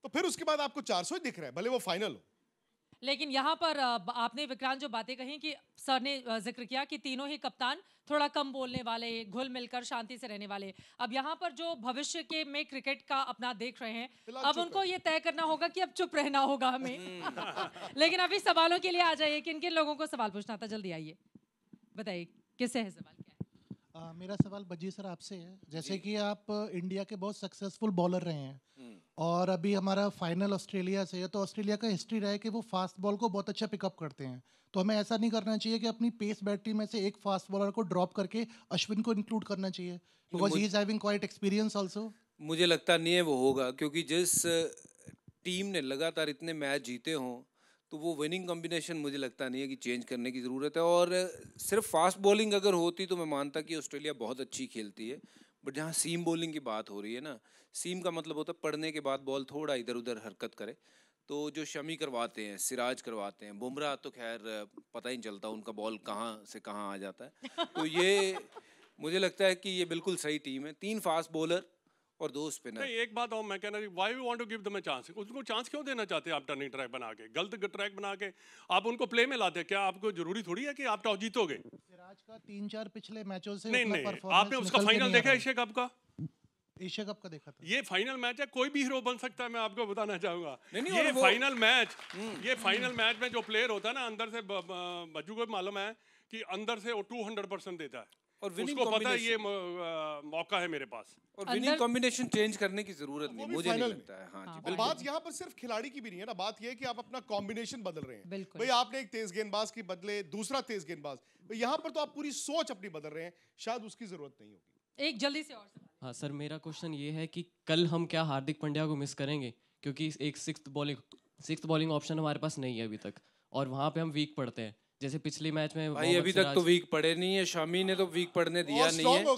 तो फिर उसके बाद आपको चार सौ दिख रहा है भले वो फाइनल हो
लेकिन यहाँ पर आपने विक्रांत जो बातें कही कि सर ने जिक्र किया कि तीनों ही कप्तान थोड़ा कम बोलने वाले घुल मिलकर शांति से रहने वाले अब यहाँ पर जो भविष्य के में क्रिकेट का अपना देख रहे हैं अब उनको ये तय करना होगा कि अब चुप रहना होगा हमें लेकिन अभी सवालों के लिए आ जाइए किन किन लोगों को सवाल पूछना था जल्दी आइए बताइए किससे है सवाल
आ, मेरा सवाल बजी सर आपसे है जैसे कि आप इंडिया के बहुत सक्सेसफुल बॉलर रहे हैं हम्म। और अभी हमारा फाइनल ऑस्ट्रेलिया से है तो ऑस्ट्रेलिया का हिस्ट्री रहा है कि वो फास्ट
बॉल को बहुत अच्छा पिकअप करते हैं तो हमें ऐसा नहीं करना चाहिए कि अपनी पेस बैटरी में से एक फास्ट बॉलर को ड्रॉप करके अश्विन को इंक्लूड करना चाहिए because he is having quite experience also
मुझे लगता नहीं है वो होगा क्योंकि जिस टीम ने लगातार इतने मैच जीते हों तो वो विनिंग कॉम्बिनेशन मुझे लगता नहीं है कि चेंज करने की ज़रूरत है और सिर्फ फास्ट बॉलिंग अगर होती तो मैं मानता कि ऑस्ट्रेलिया बहुत अच्छी खेलती है बट जहाँ सीम बॉलिंग की बात हो रही है ना सीम का मतलब होता है पढ़ने के बाद बॉल थोड़ा इधर उधर हरकत करे तो जो शमी करवाते हैं सिराज करवाते हैं बुमराह तो खैर पता ही नहीं चलता उनका बॉल कहाँ से कहाँ आ जाता
है तो
ये मुझे लगता है कि ये बिल्कुल सही टीम है तीन फास्ट बॉलर और दो पे नहीं
एक बात और मैं कहना why we want to give them chance उसको चांस क्यों देना चाहते हैं आप टर्निंग ट्रैक बना के गलत ट्रैक बना के आप उनको प्ले में लाते क्या आपको जरूरी थोड़ी है कि आप टॉस जीतोगे सिराज का तीन चार पिछले मैचों से नहीं नहीं आपने उसका फाइनल देखा एशिया कप का एशिया कप का देखा था ये फाइनल मैच है कोई भी हीरो बन सकता है मैं आपको बताना चाहूंगा नहीं, ये फाइनल मैच हम्म, ये फाइनल हम्म। मैच में जो प्लेयर होता है ना अंदर से बज्जू को मालूम है कि अंदर से वो हंड्रेड परसेंट देता है और
विनिंग उसको पता है ये
मौका है मेरे पास
और विनिंग
कॉम्बिनेशन चेंज करने की जरूरत नहीं मुझे नहीं लगता है हाँ, हाँ, जी, बात
यहाँ पर सिर्फ खिलाड़ी की भी नहीं है ना बात ये है कि आप अपना कॉम्बिनेशन बदल रहे हैं भाई आपने एक तेज गेंदबाज की बदले दूसरा तेज गेंदबाज यहाँ पर तो आप पूरी सोच अपनी बदल रहे हैं शायद उसकी जरूरत नहीं होगी एक जल्दी से और
हाँ सर मेरा क्वेश्चन ये है कि कल हम क्या हार्दिक पंड्या को मिस करेंगे क्योंकि एक six bowling six bowling option हमारे पास नहीं है अभी तक और वहाँ पे हम वीक पड़ते हैं जैसे पिछली मैच में भाई अभी तक तो वीक
पड़े नहीं है शामी ने तो वीक पड़ने दिया नहीं है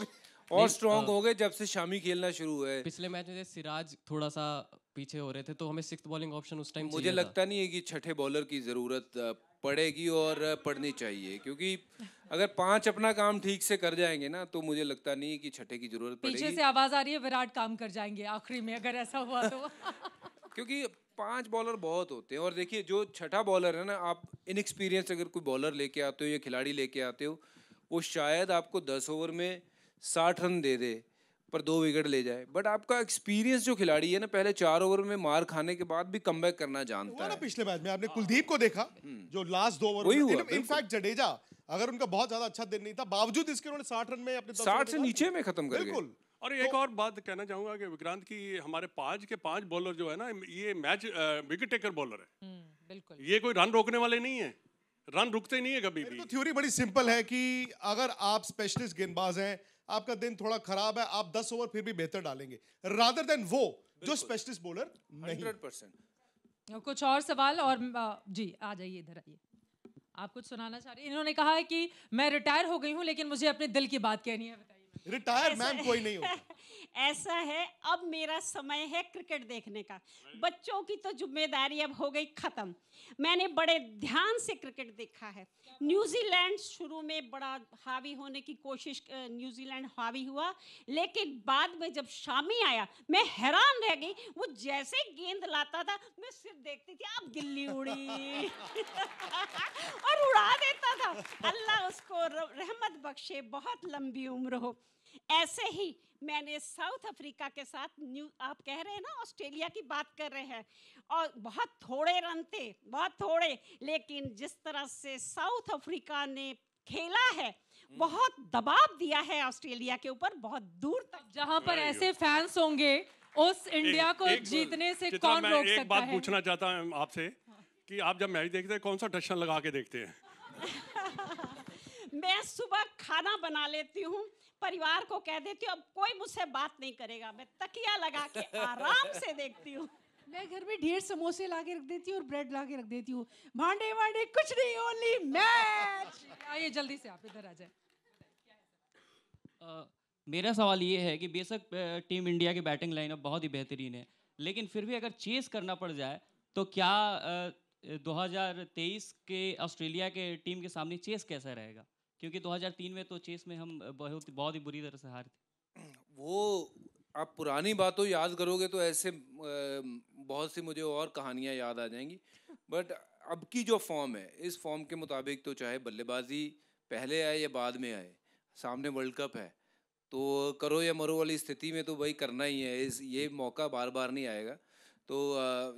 और स्ट्रॉन्ग हाँ। हो गए जब से शामी खेलना शुरू हुआ पिछले मैच में
सिराज थोड़ा सा पीछे हो रहे थे तो हमें सिक्स बॉलिंग ऑप्शन उस टाइम मुझे लगता
नहीं है कि छठे बॉलर की जरूरत पड़ेगी और पढ़नी चाहिए क्योंकि अगर पांच अपना काम ठीक से कर जाएंगे ना तो मुझे लगता नहीं कि छठे की जरूरत पीछे से
आवाज आ रही है विराट काम कर जाएंगे आखिरी में अगर ऐसा हुआ तो
क्योंकि पांच बॉलर बहुत होते हैं और देखिए जो छठा बॉलर है ना आप इनएक्सपीरियंस अगर कोई बॉलर लेके आते हो या खिलाड़ी लेके आते हो वो शायद आपको दस ओवर में साठ रन दे दे पर दो विकेट ले जाए बट आपका एक्सपीरियंस जो खिलाड़ी है ना पहले चार ओवर में मार खाने के बाद भी कम करना जानता है
पिछले मैच में आपने कुलदीप को देखा हम्म। जो लास्ट दो ओवर इनफैक्ट जडेजा अगर उनका बहुत ज्यादा अच्छा दिन नहीं था बावजूद इसके उन्होंने साठ रन में अपने साठ से नीचे में खत्म कर बिल्कुल
और एक तो, और बात कहना चाहूंगा कि विक्रांत की हमारे पांच के पांच बॉलर जो है ना ये मैच विकेट टेकर बॉलर है बिल्कुल ये कोई रन रोकने वाले नहीं है रन रुकते नहीं है कभी तो भी तो
थ्योरी बड़ी सिंपल है कि अगर आप स्पेशलिस्ट गेंदबाज हैं आपका दिन थोड़ा खराब है आप 10 ओवर फिर भी बेहतर डालेंगे रादर देन वो जो स्पेशलिस्ट बॉलर हंड्रेड परसेंट
कुछ और सवाल और जी आ जाइए इधर आइए आप कुछ सुनाना चाह रही इन्होंने कहा है कि मैं रिटायर हो गई हूँ लेकिन मुझे
अपने
दिल की बात कहनी है बताइए
रिटायर मैम कोई नहीं
होता ऐसा है अब मेरा समय है क्रिकेट देखने का बच्चों की तो जिम्मेदारी अब हो गई ख़त्म मैंने बड़े ध्यान से क्रिकेट देखा है न्यूजीलैंड शुरू में बड़ा हावी होने की कोशिश न्यूजीलैंड हावी हुआ लेकिन बाद में जब शामी आया मैं हैरान रह गई वो जैसे गेंद लाता था मैं सिर्फ देखती थी आप गिल्ली उड़ी और उड़ा देता था अल्लाह उसको रहमत बख्शे बहुत लंबी उम्र हो ऐसे ही मैंने साउथ अफ्रीका के साथ न्यू आप कह रहे हैं ना ऑस्ट्रेलिया की बात कर रहे हैं और बहुत थोड़े रन थे बहुत थोड़े लेकिन जिस तरह से साउथ अफ्रीका ने खेला है हम्म। बहुत दबाव दिया है ऑस्ट्रेलिया के ऊपर बहुत दूर तक जहां पर ऐसे फैंस होंगे उस इंडिया को एक, जीतने से कौन रोक एक सकता बात है? पूछना
चाहता हूं आपसे कि आप जब मैच देखते हैं कौन सा टशन लगा के देखते हैं
मैं सुबह खाना बना लेती हूँ परिवार को कह देती हूँ अब कोई मुझसे बात नहीं करेगा मैं तकिया लगा के आराम से देखती हूँ मैं घर में
ढेर समोसे ला के रख देती हूँ और ब्रेड ला के रख देती हूँ भांडे वांडे कुछ नहीं ओनली मैच आइए जल्दी से आप इधर आ जाए
मेरा सवाल ये है कि बेशक टीम इंडिया की बैटिंग लाइनअप बहुत ही बेहतरीन है लेकिन फिर भी अगर चेस करना पड़ जाए तो क्या uh, 2023 के ऑस्ट्रेलिया के टीम के सामने चेस कैसा रहेगा क्योंकि 2003 में तो चेस में हम बहुत बहुत ही बुरी तरह से हारे थे
वो आप पुरानी बातों याद करोगे तो ऐसे बहुत सी मुझे और कहानियाँ याद आ जाएंगी बट अब की जो फॉर्म है इस फॉर्म के मुताबिक तो चाहे बल्लेबाजी पहले आए या बाद में आए सामने वर्ल्ड कप है तो करो या मरो वाली स्थिति में तो भाई करना ही है इस ये मौका बार बार नहीं आएगा तो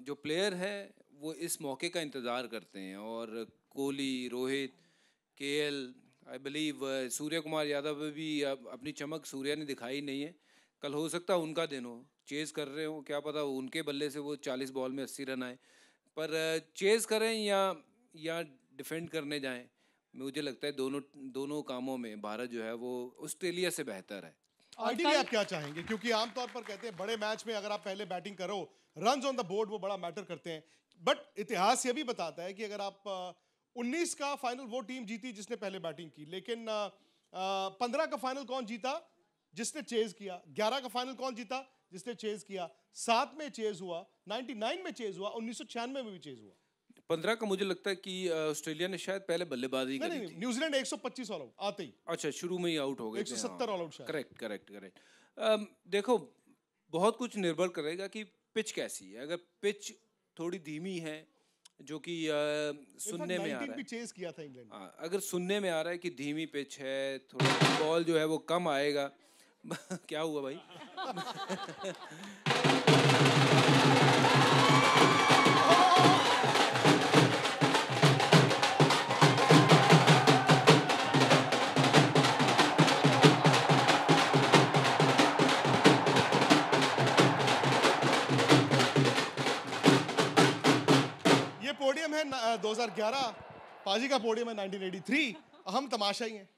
जो प्लेयर है वो इस मौके का इंतज़ार करते हैं और कोहली रोहित के आई बिलीव सूर्य कुमार यादव भी अपनी चमक सूर्या ने दिखाई नहीं है कल हो सकता है उनका दिन हो चेज़ कर रहे हो क्या पता उनके बल्ले से वो चालीस बॉल में अस्सी रन आए पर चेज़ uh, करें या या डिफेंड करने जाएं मुझे लगता है दोनों दोनों कामों में भारत जो है वो ऑस्ट्रेलिया से बेहतर है
आइडियली आप क्या चाहेंगे क्योंकि आमतौर पर कहते हैं बड़े मैच में अगर आप पहले बैटिंग करो रन ऑन द बोर्ड वो बड़ा मैटर करते हैं बट इतिहास ये भी बताता है कि अगर आप uh, 19 का फाइनल वो टीम जीती जिसने पहले बैटिंग की लेकिन आ, आ, 15 का फाइनल कौन जीता जिसने चेज किया 11 का फाइनल कौन जीता जिसने चेज किया सात में चेज हुआ 99 में चेज हुआ उन्नीस में भी चेज हुआ
पंद्रह का मुझे लगता है कि ऑस्ट्रेलिया ने शायद पहले बल्लेबाजी नहीं, नहीं, न्यूजीलैंड
125 ऑल आउट आते ही
अच्छा शुरू में ही आउट हो गए 170 all out correct correct correct देखो बहुत कुछ निर्भर करेगा कि पिच कैसी है अगर पिच थोड़ी धीमी है जो कि सुनने में आ रहा है
चेस किया था इंग्लैंड हाँ,
अगर सुनने में आ रहा है कि धीमी पिच है थोड़ा बॉल जो है वो कम आएगा क्या हुआ भाई
है दो हजार ग्यारह पाजी का पोडियम है 1983 हम तमाशा ही है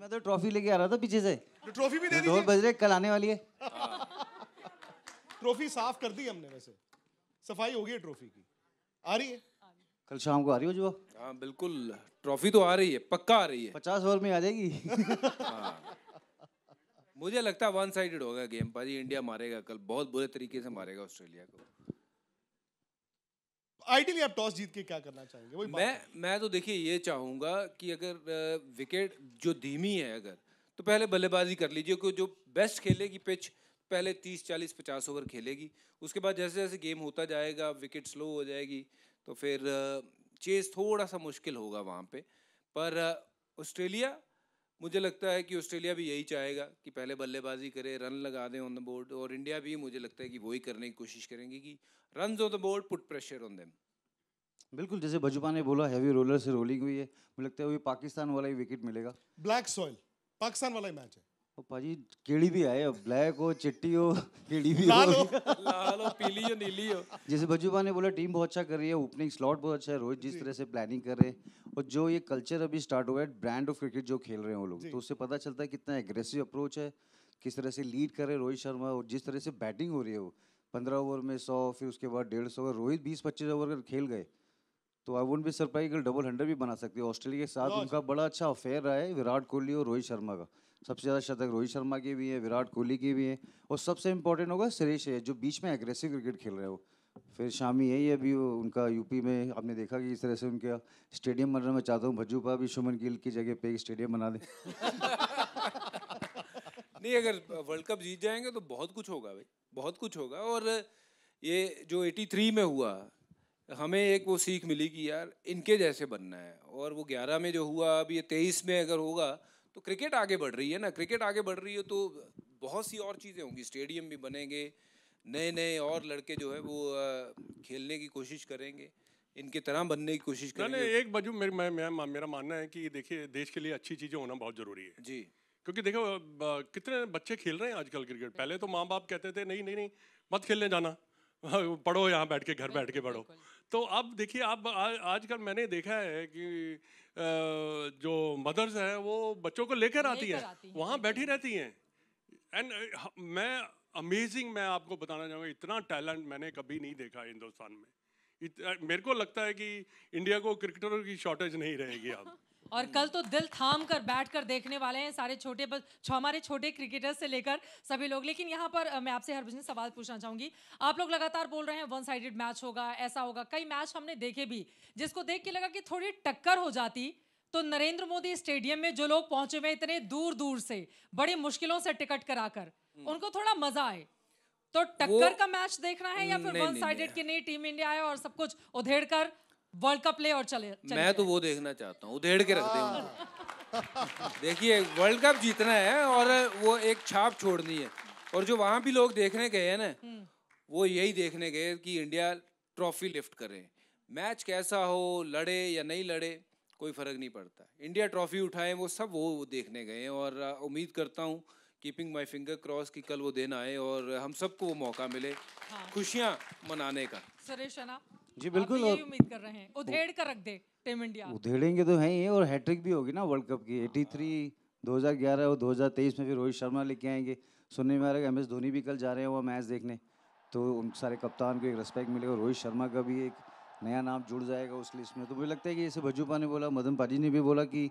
मैं
तो ट्रॉफी लेके आ रहा था पीछे से
तो ट्रॉफी भी दे दी बज
रहे कल आने वाली है
ट्रॉफी साफ कर दी हमने वैसे सफाई हो गई है ट्रॉफी की आ रही है
कल शाम को आ रही हो जो
हाँ बिल्कुल ट्रॉफी तो आ रही है पक्का आ रही है
पचास ओवर में आ जाएगी
हाँ। मुझे लगता है वन साइडेड होगा गेम पाजी इंडिया मारेगा कल बहुत बुरे तरीके से मारेगा ऑस्ट्रेलिया को
आइडियली आप टॉस जीत के क्या करना चाहेंगे वही
मैं मैं तो देखिए ये चाहूँगा कि अगर विकेट जो धीमी है अगर तो पहले बल्लेबाजी कर लीजिए क्योंकि जो बेस्ट खेलेगी पिच पहले तीस चालीस पचास ओवर खेलेगी उसके बाद जैसे जैसे गेम होता जाएगा विकेट स्लो हो जाएगी तो फिर चेज थोड़ा सा मुश्किल होगा वहाँ पे पर ऑस्ट्रेलिया मुझे लगता है कि ऑस्ट्रेलिया भी यही चाहेगा कि पहले बल्लेबाजी करे रन लगा दें ऑन द बोर्ड और इंडिया भी मुझे लगता है कि वही करने की कोशिश करेंगे कि run on the board put pressure on them
बिल्कुल जैसे बजुपा ने बोला हैवी रोलर से रोलिंग हुई है मुझे लगता है वो पाकिस्तान वाला ही विकेट मिलेगा
ब्लैक सॉइल पाकिस्तान वाला ही मैच है
ਭਾਜੀ ਕਿਹੜੀ ਵੀ ਆਏ ब्लैक हो चिट्टी हो ਕਿਹੜੀ ਵੀ लाल हो लाल हो पीली हो नीली हो जैसे बज्जू भाई ने बोला टीम बहुत अच्छा कर रही है ओपनिंग स्लॉट बहुत अच्छा है रोहित जिस तरह से प्लानिंग कर रहे हैं और जो ये कल्चर अभी स्टार्ट हुआ है ब्रांड ऑफ क्रिकेट जो खेल रहे हैं वो लोग तो उससे पता चलता है कितना एग्रेसिव अप्रोच है किस तरह से लीड कर रहे रोहित शर्मा और जिस तरह से बैटिंग हो रही है वो पंद्रह ओवर में सौ फिर उसके बाद डेढ़ सौ रोहित बीस पच्चीस ओवर कर खेल गए तो I won't be surprise double hundred भी बना सकते हैं ऑस्ट्रेलिया के साथ उनका बड़ा अच्छा अफेयर रहा है विराट कोहली और रोहित शर्मा का सबसे ज़्यादा शतक रोहित शर्मा के भी है विराट कोहली के भी है और सबसे इम्पोर्टेंट होगा सुरेश है जो बीच में एग्रेसिव क्रिकेट खेल रहे हो फिर शामी है ये अभी उनका यूपी में आपने देखा कि इस तरह से उनका स्टेडियम बनाना मैं चाहता हूँ भज्जू पा भी शुमन गिल की जगह
पे एक स्टेडियम बना दें नहीं अगर वर्ल्ड कप जीत जाएंगे तो बहुत कुछ होगा भाई बहुत कुछ होगा और ये जो 83 में हुआ हमें एक वो सीख मिली कि यार इनके जैसे बनना है और वो 11 में जो हुआ अब ये 23 में अगर होगा तो क्रिकेट आगे बढ़ रही है ना क्रिकेट आगे बढ़ रही है तो बहुत सी और चीज़ें होंगी स्टेडियम भी बनेंगे नए नए और लड़के जो है वो खेलने की कोशिश
करेंगे इनके तरह बनने की कोशिश करेंगे एक बाजू मेरे मैं, मैं मेरा मानना है कि देखिए देश के लिए अच्छी चीज़ें होना बहुत ज़रूरी है जी क्योंकि देखो कितने बच्चे खेल रहे हैं आजकल क्रिकेट पहले तो माँ बाप कहते थे नहीं नहीं नहीं मत खेलने जाना पढ़ो यहाँ बैठ के घर बैठ के पढ़ो तो अब देखिए आप आजकल मैंने देखा है कि जो मदर्स हैं वो बच्चों को लेकर आती हैं वहाँ बैठी रहती हैं एंड मैं अमेजिंग मैं आपको बताना चाहूँगा इतना टैलेंट मैंने कभी नहीं देखा हिंदुस्तान में मेरे को लगता है कि इंडिया को क्रिकेटरों की शॉर्टेज नहीं रहेगी अब
और कल तो दिल थाम कर बैठ कर देखने वाले हैं सारे छोटे हमारे छोटे क्रिकेटर्स से लेकर सभी लोग लेकिन यहाँ पर मैं आपसे हर हरभजन सवाल पूछना चाहूंगी आप लोग लगातार बोल रहे हैं वन साइडेड मैच होगा ऐसा होगा कई मैच हमने देखे भी जिसको देख के लगा कि थोड़ी टक्कर हो जाती तो नरेंद्र मोदी स्टेडियम में जो लोग पहुंचे हुए इतने दूर दूर से बड़ी मुश्किलों से टिकट कराकर हम्म। उनको थोड़ा मजा आए तो टक्कर का मैच देखना है या हम्म, फिर वन साइडेड की नई टीम इंडिया है और सब कुछ उधेड़ कर वर्ल्ड कप ले और चले, चले मैं तो
वो देखना चाहता हूँ उधेड़ के रख
दे
देखिए वर्ल्ड कप जीतना है और वो एक छाप छोड़नी है और जो वहां भी लोग देखने गए हैं ना हम्म। वो यही देखने गए कि इंडिया ट्रॉफी लिफ्ट करे मैच कैसा हो लड़े या नहीं लड़े कोई फ़र्क नहीं पड़ता इंडिया ट्रॉफी उठाए वो सब वो देखने गए हैं और उम्मीद करता हूँ कीपिंग माई फिंगर क्रॉस की कल वो दिन आए और हम सबको वो मौका मिले हाँ। खुशियाँ मनाने का
सुरेश
जी बिल्कुल और...
उम्मीद कर रहे हैं उधेड़ कर रख दे टीम इंडिया
उधेड़ेंगे तो है ही और हैट्रिक भी होगी ना वर्ल्ड कप की एटी थ्री दो हज़ार ग्यारह और दो हज़ार तेईस में फिर रोहित शर्मा लेके आएंगे सुनने में आ रहा है एम एस धोनी भी कल जा रहे हैं वो मैच देखने तो उन सारे कप्तान को एक रेस्पेक्ट मिलेगा रोहित शर्मा का भी एक नया नाम जुड़ जाएगा उस लिस्ट में तो मुझे लगता है कि जैसे भजूपा ने बोला मदन पाजी ने भी बोला कि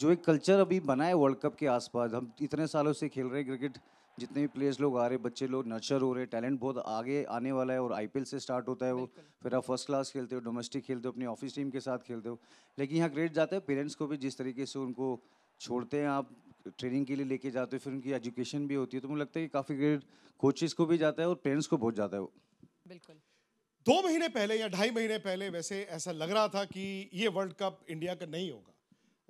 जो एक कल्चर अभी बना है वर्ल्ड कप के आसपास हम इतने सालों से खेल रहे हैं क्रिकेट जितने भी प्लेयर्स लोग आ रहे बच्चे लोग नर्चर हो रहे टैलेंट बहुत आगे आने वाला है और आई से स्टार्ट होता है वो फिर आप फर्स्ट क्लास खेलते हो डोमेस्टिक खेलते हो अपनी ऑफिस टीम के साथ खेलते हो लेकिन यहाँ ग्रेड जाता है पेरेंट्स को भी जिस तरीके से उनको छोड़ते हैं आप ट्रेनिंग के लिए लेके जाते हो फिर उनकी एजुकेशन भी होती है तो मुझे लगता है कि काफ़ी ग्रेड कोचेज को भी जाता है और पेरेंट्स को बहुत जाता है वो बिल्कुल
दो महीने पहले या ढाई महीने पहले वैसे ऐसा लग रहा था कि ये वर्ल्ड कप इंडिया का नहीं होगा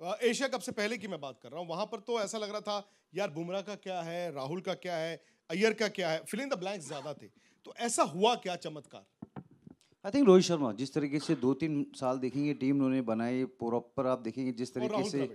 एशिया कप से पहले की मैं बात कर रहा हूँ वहां पर तो ऐसा लग रहा था यार बुमराह का क्या है राहुल का क्या है अय्यर का क्या है फिलिंग द ब्लैंक ज्यादा थे तो ऐसा हुआ क्या चमत्कार
आई थिंक रोहित शर्मा जिस तरीके से दो तीन साल देखेंगे टीम उन्होंने बनाई प्रॉपर आप देखेंगे जिस तरीके से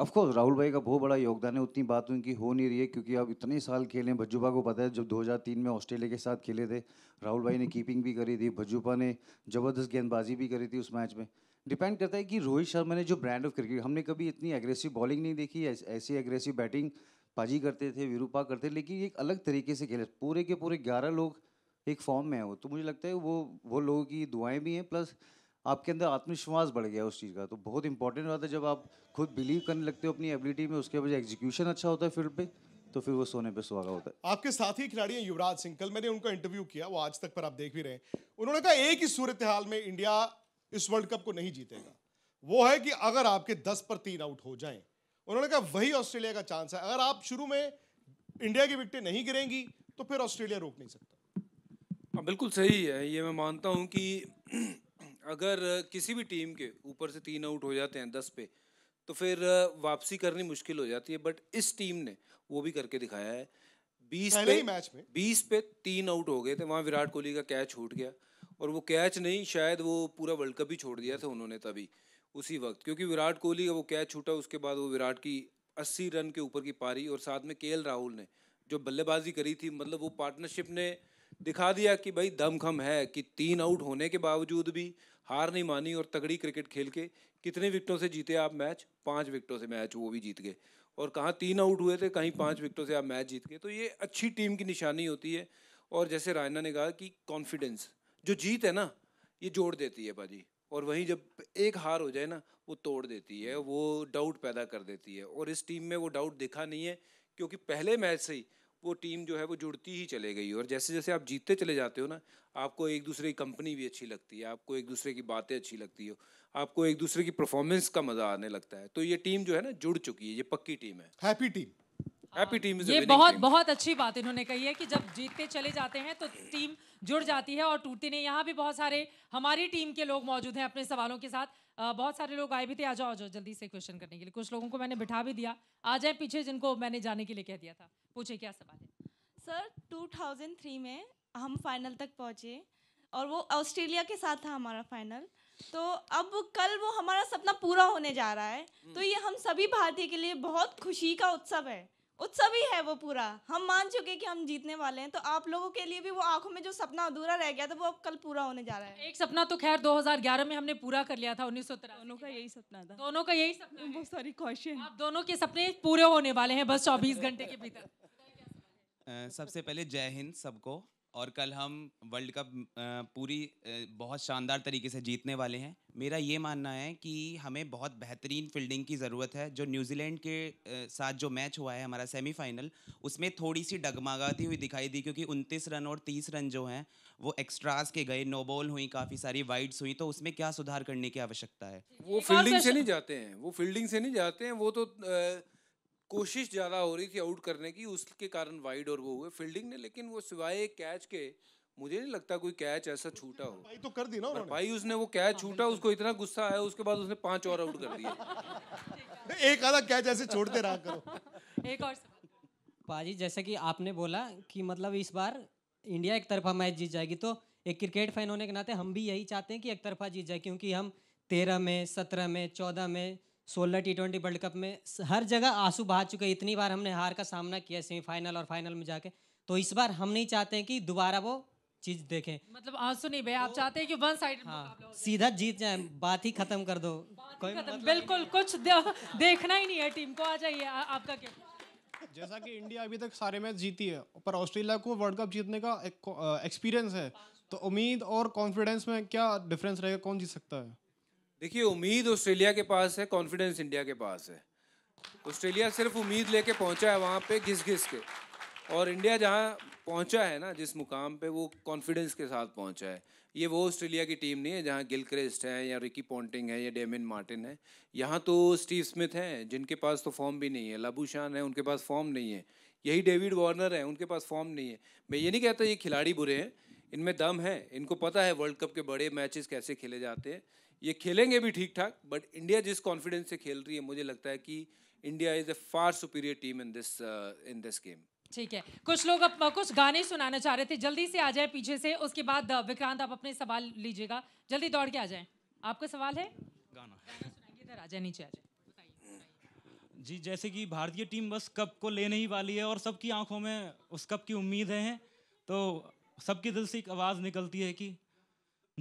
ऑफकोर्स राहुल भाई का बहुत बड़ा योगदान है उतनी बात उनकी हो नहीं रही है क्योंकि आप इतने साल खेले हैं भज्जूपा को पता है जब 2003 में ऑस्ट्रेलिया के साथ खेले थे राहुल भाई ने कीपिंग भी करी थी भज्जूपा ने ज़बरदस्त गेंदबाजी भी करी थी उस मैच में डिपेंड करता है कि रोहित शर्मा ने जो ब्रांड ऑफ क्रिकेट हमने कभी इतनी एग्रेसिव बॉलिंग नहीं देखी ऐसी एग्रेसिव बैटिंग पाजी करते थे विरूपा करते लेकिन एक अलग तरीके से खेले पूरे के पूरे ग्यारह लोग एक फॉर्म में है वो तो मुझे लगता है वो वो लोगों की दुआएं भी हैं प्लस आपके अंदर आत्मविश्वास बढ़ गया उस चीज़ का तो बहुत इंपॉर्टेंट बात है जब आप खुद बिलीव करने लगते हो अपनी एबिलिटी में उसके वजह एग्जीक्यूशन अच्छा होता है फील्ड पे तो फिर वो सोने पे सुहागा होता है
आपके साथ ही खिलाड़ी हैं युवराज सिंह कल मैंने उनका इंटरव्यू किया वो आज तक पर आप देख भी रहे हैं उन्होंने कहा एक ही सूरत हाल में इंडिया इस वर्ल्ड कप को नहीं जीतेगा वो है कि अगर आपके दस पर तीन आउट हो जाए उन्होंने कहा वही ऑस्ट्रेलिया का चांस है अगर आप शुरू में इंडिया की विकटें नहीं गिरेंगी तो फिर ऑस्ट्रेलिया रोक नहीं सकता
हाँ, बिल्कुल सही है ये मैं मानता हूँ कि अगर किसी भी टीम के ऊपर से तीन आउट हो जाते हैं दस पे तो फिर वापसी करनी मुश्किल हो जाती है बट इस टीम ने वो भी करके दिखाया है बीस पे मैच में बीस पे तीन आउट हो गए थे वहाँ विराट कोहली का कैच छूट गया और वो कैच नहीं शायद वो पूरा वर्ल्ड कप ही छोड़ दिया था उन्होंने तभी उसी वक्त क्योंकि विराट कोहली का वो कैच छूटा उसके बाद वो विराट की अस्सी रन के ऊपर की पारी और साथ में के राहुल ने जो बल्लेबाजी करी थी मतलब वो पार्टनरशिप ने दिखा दिया कि भाई दमखम है कि तीन आउट होने के बावजूद भी हार नहीं मानी और तगड़ी क्रिकेट खेल के कितने विकटों से जीते आप मैच पाँच विकटों से मैच वो भी जीत गए और कहाँ तीन आउट हुए थे कहीं पाँच विकटों से आप मैच जीत गए तो ये अच्छी टीम की निशानी होती है और जैसे रायना ने कहा कि कॉन्फिडेंस जो जीत है ना ये जोड़ देती है भाजी और वहीं जब एक हार हो जाए ना वो तोड़ देती है वो डाउट पैदा कर देती है और इस टीम में वो डाउट दिखा नहीं है क्योंकि पहले मैच से ही वो टीम जो है वो जुड़ती ही चले गई और जैसे जैसे आप जीतते चले जाते हो ना आपको एक दूसरे की कंपनी भी अच्छी लगती है आपको एक दूसरे की बातें अच्छी लगती हो आपको एक दूसरे की परफॉर्मेंस का मज़ा आने लगता है तो ये टीम जो है ना जुड़ चुकी है ये पक्की टीम है हैप्पी टीम हैप्पी टीम ये बहुत
बहुत अच्छी बात इन्होंने कही है कि जब जीतते चले जाते हैं तो टीम जुड़ जाती है और टूटती नहीं यहाँ भी बहुत सारे हमारी टीम के लोग मौजूद हैं अपने सवालों के साथ आ, बहुत सारे लोग आए भी थे आ जाओ जाओ जल्दी से क्वेश्चन करने के लिए कुछ लोगों को मैंने बिठा भी दिया आ जाए पीछे जिनको मैंने जाने के लिए कह दिया था पूछे क्या सवाल है
सर 2003 में हम फाइनल तक पहुँचे और वो ऑस्ट्रेलिया के साथ था हमारा फाइनल तो अब कल वो हमारा सपना पूरा होने जा रहा है हम्म। तो ये हम सभी भारतीय के लिए बहुत खुशी का उत्सव है उत्सव ही है वो पूरा हम मान चुके कि हम जीतने वाले हैं तो आप लोगों के लिए भी वो आंखों में जो सपना अधूरा रह गया था वो अब कल पूरा होने जा रहा है एक सपना तो
खैर 2011 में हमने पूरा कर लिया था उन्नीस सौ दोनों का यही सपना था दोनों का यही सपना सारी क्वेश्चन दोनों के सपने पूरे होने वाले हैं बस चौबीस घंटे के
भीतर सबसे पहले जय हिंद सबको और कल हम वर्ल्ड कप पूरी बहुत शानदार तरीके से जीतने वाले हैं मेरा ये मानना है कि हमें बहुत बेहतरीन फील्डिंग की ज़रूरत है जो न्यूजीलैंड के साथ जो मैच हुआ है हमारा सेमीफाइनल उसमें थोड़ी सी डगमगाती हुई दिखाई दी क्योंकि उनतीस रन और तीस रन जो हैं वो एक्स्ट्रास के गए नो बॉल हुई काफ़ी सारी वाइड्स हुई तो उसमें क्या सुधार करने की आवश्यकता है वो फील्डिंग से नहीं जाते हैं वो फील्डिंग से नहीं जाते हैं वो
तो कोशिश ज़्यादा हो रही थी आउट करने की उसके कारण वाइड और वो हुए फील्डिंग ने लेकिन वो सिवाय कैच के मुझे नहीं लगता कोई कैच ऐसा छूटा हो भाई तो कर दी ना भाई उसने वो कैच छूटा उसको इतना गुस्सा आया उसके बाद उसने पांच और आउट कर दिए
एक आधा कैच ऐसे छोड़ते रहा करो एक और पाजी जैसे कि आपने बोला कि मतलब इस बार इंडिया एक तरफा मैच जीत जाएगी तो एक क्रिकेट फैन होने के नाते हम भी यही चाहते हैं कि एक तरफा जीत जाए क्योंकि हम तेरह में सत्रह में चौदह में सोलह टी ट्वेंटी वर्ल्ड कप में हर जगह आंसू बहा चुके इतनी बार हमने हार का सामना किया सेमीफाइनल और फाइनल में जाके तो इस बार हम नहीं चाहते हैं कि दोबारा वो चीज देखें
मतलब आंसू नहीं भैया आप तो- चाहते हैं कि वन साइड
हाँ, सीधा जीत जाए बात ही खत्म कर दो कोई मतलब
बिल्कुल कुछ देखना ही नहीं है टीम को आ जाइए आपका क्या
जैसा कि इंडिया अभी तक सारे मैच जीती है पर ऑस्ट्रेलिया
को वर्ल्ड कप जीतने का एक्सपीरियंस है तो उम्मीद और कॉन्फिडेंस में क्या डिफरेंस
रहेगा कौन जीत सकता है
देखिए उम्मीद ऑस्ट्रेलिया के पास है कॉन्फिडेंस इंडिया के पास है ऑस्ट्रेलिया सिर्फ उम्मीद लेके पहुंचा है वहां पे घिस घिस के और इंडिया जहाँ पहुँचा है ना जिस मुकाम पे वो कॉन्फिडेंस के साथ पहुँचा है ये वो ऑस्ट्रेलिया की टीम नहीं है जहाँ गिलक्रेस्ट है या रिकी पॉन्टिंग है या डेमिन मार्टिन है यहाँ तो स्टीव स्मिथ हैं जिनके पास तो फॉर्म भी नहीं है शान है उनके पास फॉर्म नहीं है यही डेविड वार्नर है उनके पास फॉर्म नहीं है मैं ये नहीं कहता ये खिलाड़ी बुरे हैं इनमें दम है इनको पता है वर्ल्ड कप के बड़े मैचेस कैसे खेले जाते हैं ये खेलेंगे भी ठीक ठाक बट इंडिया जिस कॉन्फिडेंस से खेल रही है मुझे लगता है कि India is a far superior team in this in this game
ठीक है कुछ लोग अब कुछ गाने सुनाना चाह रहे थे जल्दी से आ जाए पीछे से उसके बाद विक्रांत आप अपने सवाल लीजिएगा जल्दी दौड़ के आ जाए आपका सवाल है गाना इधर आ जाए नीचे आ जाए
जी जैसे कि भारतीय टीम बस कप को लेने ही वाली है और सबकी आंखों में उस कप की उम्मीद है तो सबके दिल से एक आवाज़ निकलती है कि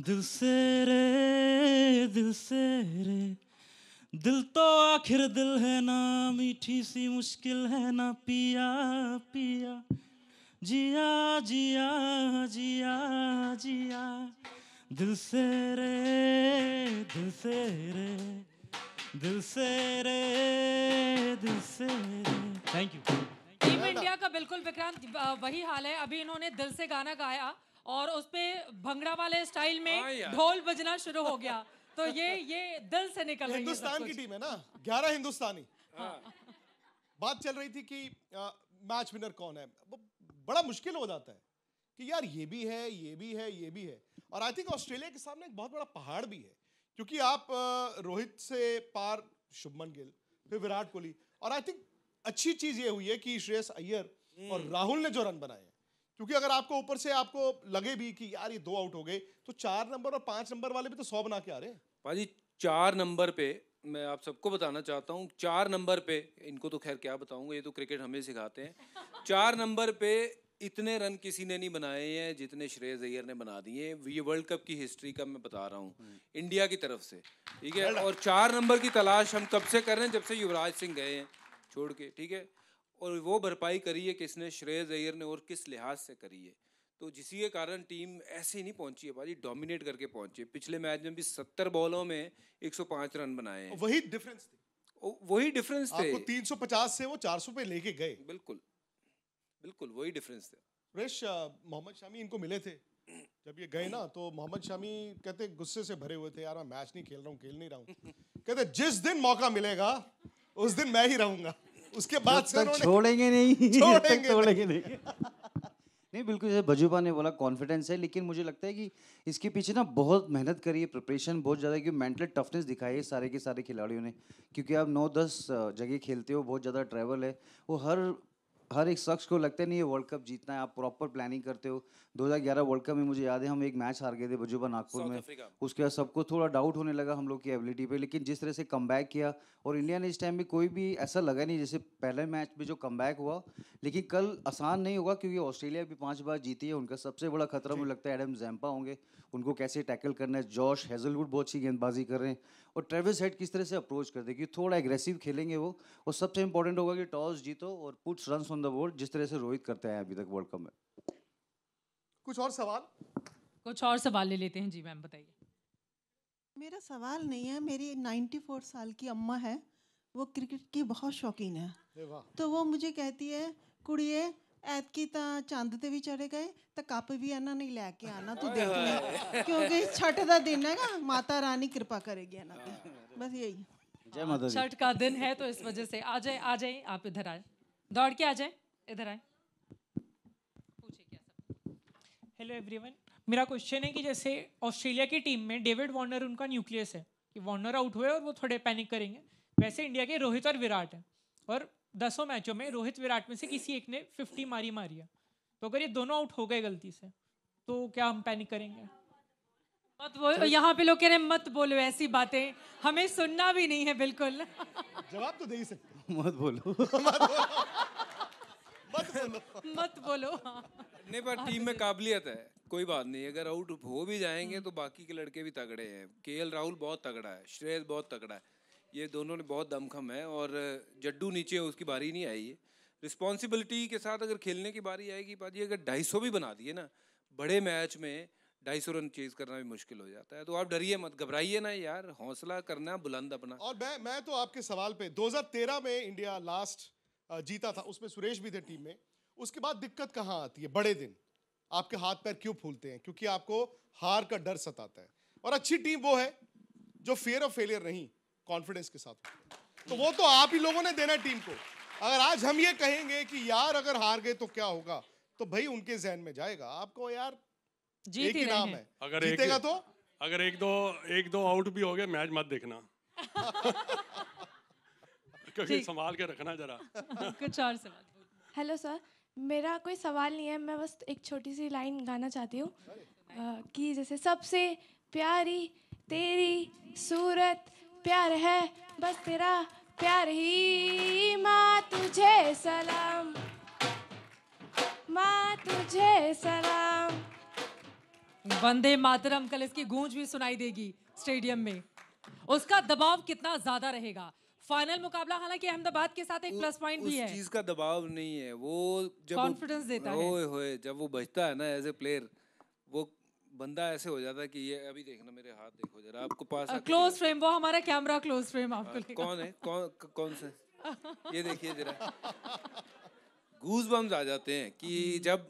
दिल से रे दिल से रे दिल तो आखिर दिल है ना मीठी सी मुश्किल है ना पिया पिया जिया जिया जिया जिया दिल से रे दिल से रे दिल से रे दिल से रे थैंक यू
टीम इंडिया का बिल्कुल विक्रांत वही हाल है अभी इन्होंने दिल से गाना गाया और उस पे भंगड़ा वाले स्टाइल में हाँ ढोल बजना शुरू हो गया तो ये ये दिल से निकल रही हिंदुस्तान की टीम
है ना ग्यारह हिंदुस्तानी हाँ। बात चल रही थी कि मैच विनर कौन है बड़ा मुश्किल हो जाता है कि यार ये भी है ये भी है ये भी है और आई थिंक ऑस्ट्रेलिया के सामने एक बहुत बड़ा पहाड़ भी है क्योंकि आप रोहित से पार शुभमन गिल फिर विराट कोहली और आई थिंक अच्छी चीज ये हुई है कि श्रेयस अय्यर और हम्म। राहुल ने जो रन बनाए क्योंकि अगर आपको ऊपर से आपको लगे भी कि यार ये दो आउट हो गए तो चार नंबर और पांच नंबर वाले भी तो सौ बना के आ रहे हैं
भाजी चार नंबर पे मैं आप सबको बताना चाहता हूँ चार नंबर पे इनको तो खैर क्या बताऊंगा ये तो क्रिकेट हमें सिखाते हैं चार नंबर पे इतने रन किसी ने नहीं बनाए हैं जितने श्रेय अय्यर ने बना दिए ये वर्ल्ड कप की हिस्ट्री का मैं बता रहा हूँ इंडिया की तरफ से ठीक है और चार नंबर की तलाश हम कब से कर रहे हैं जब से युवराज सिंह गए हैं छोड़ के ठीक है और वो भरपाई करी है किसने श्रेयस अय्यर ने और किस लिहाज से करी है तो जिसी के कारण टीम ऐसे ही नहीं पहुंची है भाजी डोमिनेट करके पहुंची है पिछले मैच में भी सत्तर बॉलों में 105 रन बनाए हैं वही
डिफरेंस थी वही डिफरेंस थे आपको 350 से वो 400 पे लेके गए
बिल्कुल बिल्कुल वही डिफरेंस थे
रेश मोहम्मद शामी इनको मिले थे जब ये गए ना तो मोहम्मद शामी कहते गुस्से से भरे हुए थे यार मैं मैच नहीं खेल रहा हूँ खेल नहीं रहा हूँ कहते जिस दिन मौका मिलेगा उस दिन मैं ही रहूंगा उसके बाद से छोड़ेंगे नहीं छोड़ेंगे नहीं
नहीं बिल्कुल जैसे भजूपा ने बोला कॉन्फिडेंस है लेकिन मुझे लगता है कि इसके पीछे ना बहुत मेहनत करी है प्रिपरेशन बहुत ज़्यादा क्योंकि मेंटल टफनेस दिखाई है सारे के सारे खिलाड़ियों ने क्योंकि आप नौ दस जगह खेलते हो बहुत ज़्यादा ट्रैवल है वो हर हर एक शख्स को लगता है नहीं ये वर्ल्ड कप जीतना है आप प्रॉपर प्लानिंग करते हो 2011 वर्ल्ड कप में मुझे याद है हम एक मैच हार गए थे बजूबा नागपुर में उसके बाद सबको थोड़ा डाउट होने लगा हम लोग की एबिलिटी पे लेकिन जिस तरह से कम किया और इंडिया ने इस टाइम में कोई भी ऐसा लगा नहीं जैसे पहले मैच में जो कम हुआ लेकिन कल आसान नहीं होगा क्योंकि ऑस्ट्रेलिया भी पाँच बार जीती है उनका सबसे बड़ा खतरा मुझे लगता है एडम जैम्पा होंगे उनको कैसे टैकल करना है जॉश हेजलवुड बहुत अच्छी गेंदबाजी कर रहे हैं और ट्रेविस हेड किस तरह से अप्रोच कर देगी थोड़ा एग्रेसिव खेलेंगे वो और सबसे इंपॉर्टेंट होगा कि टॉस जीतो और puts run on the board जिस तरह से रोहित करते हैं अभी तक वर्ल्ड कप में
कुछ और सवाल कुछ और सवाल ले लेते हैं जी मैम बताइए मेरा सवाल नहीं है मेरी 94 साल की अम्मा है वो क्रिकेट की
बहुत शौकीन है तो वो मुझे कहती है कुड़िए ਐਤਕੀ ਤਾਂ ਚੰਦ ਤੇ ਵੀ ਚੜੇ ਗਏ ਤਾਂ ਕੱਪ ਵੀ ਇਹਨਾਂ ਨੇ ਲੈ ਕੇ ਆਣਾ ਤੂੰ ਦੇਖ ਲੈ ਕਿਉਂਕਿ ਛੱਟ ਦਾ ਦਿਨ ਹੈਗਾ ਮਾਤਾ ਰਾਣੀ ਕਿਰਪਾ ਕਰੇਗੀ ਇਹਨਾਂ ਤੇ
ਬਸ ਇਹੀ जय माता दी छठ का दिन है तो इस वजह से आ जाए आ जाए आप इधर आए दौड़ के आ जाए इधर आए
हेलो एवरीवन मेरा क्वेश्चन है कि जैसे ऑस्ट्रेलिया की टीम में डेविड वार्नर उनका न्यूक्लियस है कि वार्नर आउट हुए और वो थोड़े पैनिक करेंगे वैसे इंडिया के रोहित और विराट हैं और दसों मैचों में रोहित विराट में से किसी एक ने फिफ्टी मारी मारी है तो अगर ये दोनों आउट हो गए गलती से तो क्या हम पैनिक करेंगे
मत बोल यहाँ पे लोग कह रहे हैं मत बोलो ऐसी बातें हमें सुनना भी नहीं है बिल्कुल जवाब तो दे ही सकते मत बोलो मत बोलो मत बोलो हाँ।
नहीं पर टीम में काबिलियत है कोई बात नहीं अगर आउट हो भी जाएंगे तो बाकी के लड़के भी तगड़े हैं के राहुल बहुत तगड़ा है श्रेयस बहुत तगड़ा है ये दोनों ने बहुत दमखम है और जड्डू नीचे उसकी बारी नहीं आई है रिस्पॉन्सिबिलिटी के साथ अगर खेलने की बारी आएगी पाजी अगर ढाई भी बना दिए ना बड़े मैच में ढाई सौ रन चेज करना भी मुश्किल हो जाता है तो आप डरिए मत घबराइए ना यार हौसला करना बुलंद अपना
और मैं मैं तो आपके सवाल पे 2013 में इंडिया लास्ट जीता था उसमें सुरेश भी थे टीम में उसके बाद दिक्कत कहाँ आती है बड़े दिन आपके हाथ पैर क्यों फूलते हैं क्योंकि आपको हार का डर सताता है और अच्छी टीम वो है जो फेयर ऑफ फेलियर नहीं कॉन्फिडेंस के साथ तो वो तो आप ही लोगों ने देना टीम को अगर आज हम ये कहेंगे कि यार अगर हार गए तो क्या होगा तो भाई उनके जहन में जाएगा आपको यार एक ही नाम है अगर जीतेगा तो
अगर एक दो एक दो आउट भी हो गए मैच मत देखना क्योंकि संभाल के रखना जरा
कुछ और सवाल हेलो सर मेरा कोई सवाल नहीं है मैं बस एक छोटी सी लाइन गाना चाहती हूँ कि जैसे सबसे प्यारी तेरी सूरत प्यार है बस तेरा प्यार ही माँ तुझे सलाम माँ
तुझे सलाम वंदे मातरम कल इसकी गूंज भी सुनाई देगी स्टेडियम में उसका दबाव कितना ज्यादा रहेगा फाइनल मुकाबला हालांकि अहमदाबाद के साथ एक प्लस पॉइंट भी है चीज
का दबाव नहीं है वो जब कॉन्फिडेंस देता वो, है होए जब वो बचता है ना एज ए प्लेयर वो बंदा ऐसे हो जाता है कि ये अभी देखना मेरे हाथ देखो जरा आपको पास
क्लोज फ्रेम वो हमारा कैमरा क्लोज फ्रेम आपको कौन है
कौन कौन से ये देखिए जरा गूज बम्स आ जाते हैं कि जब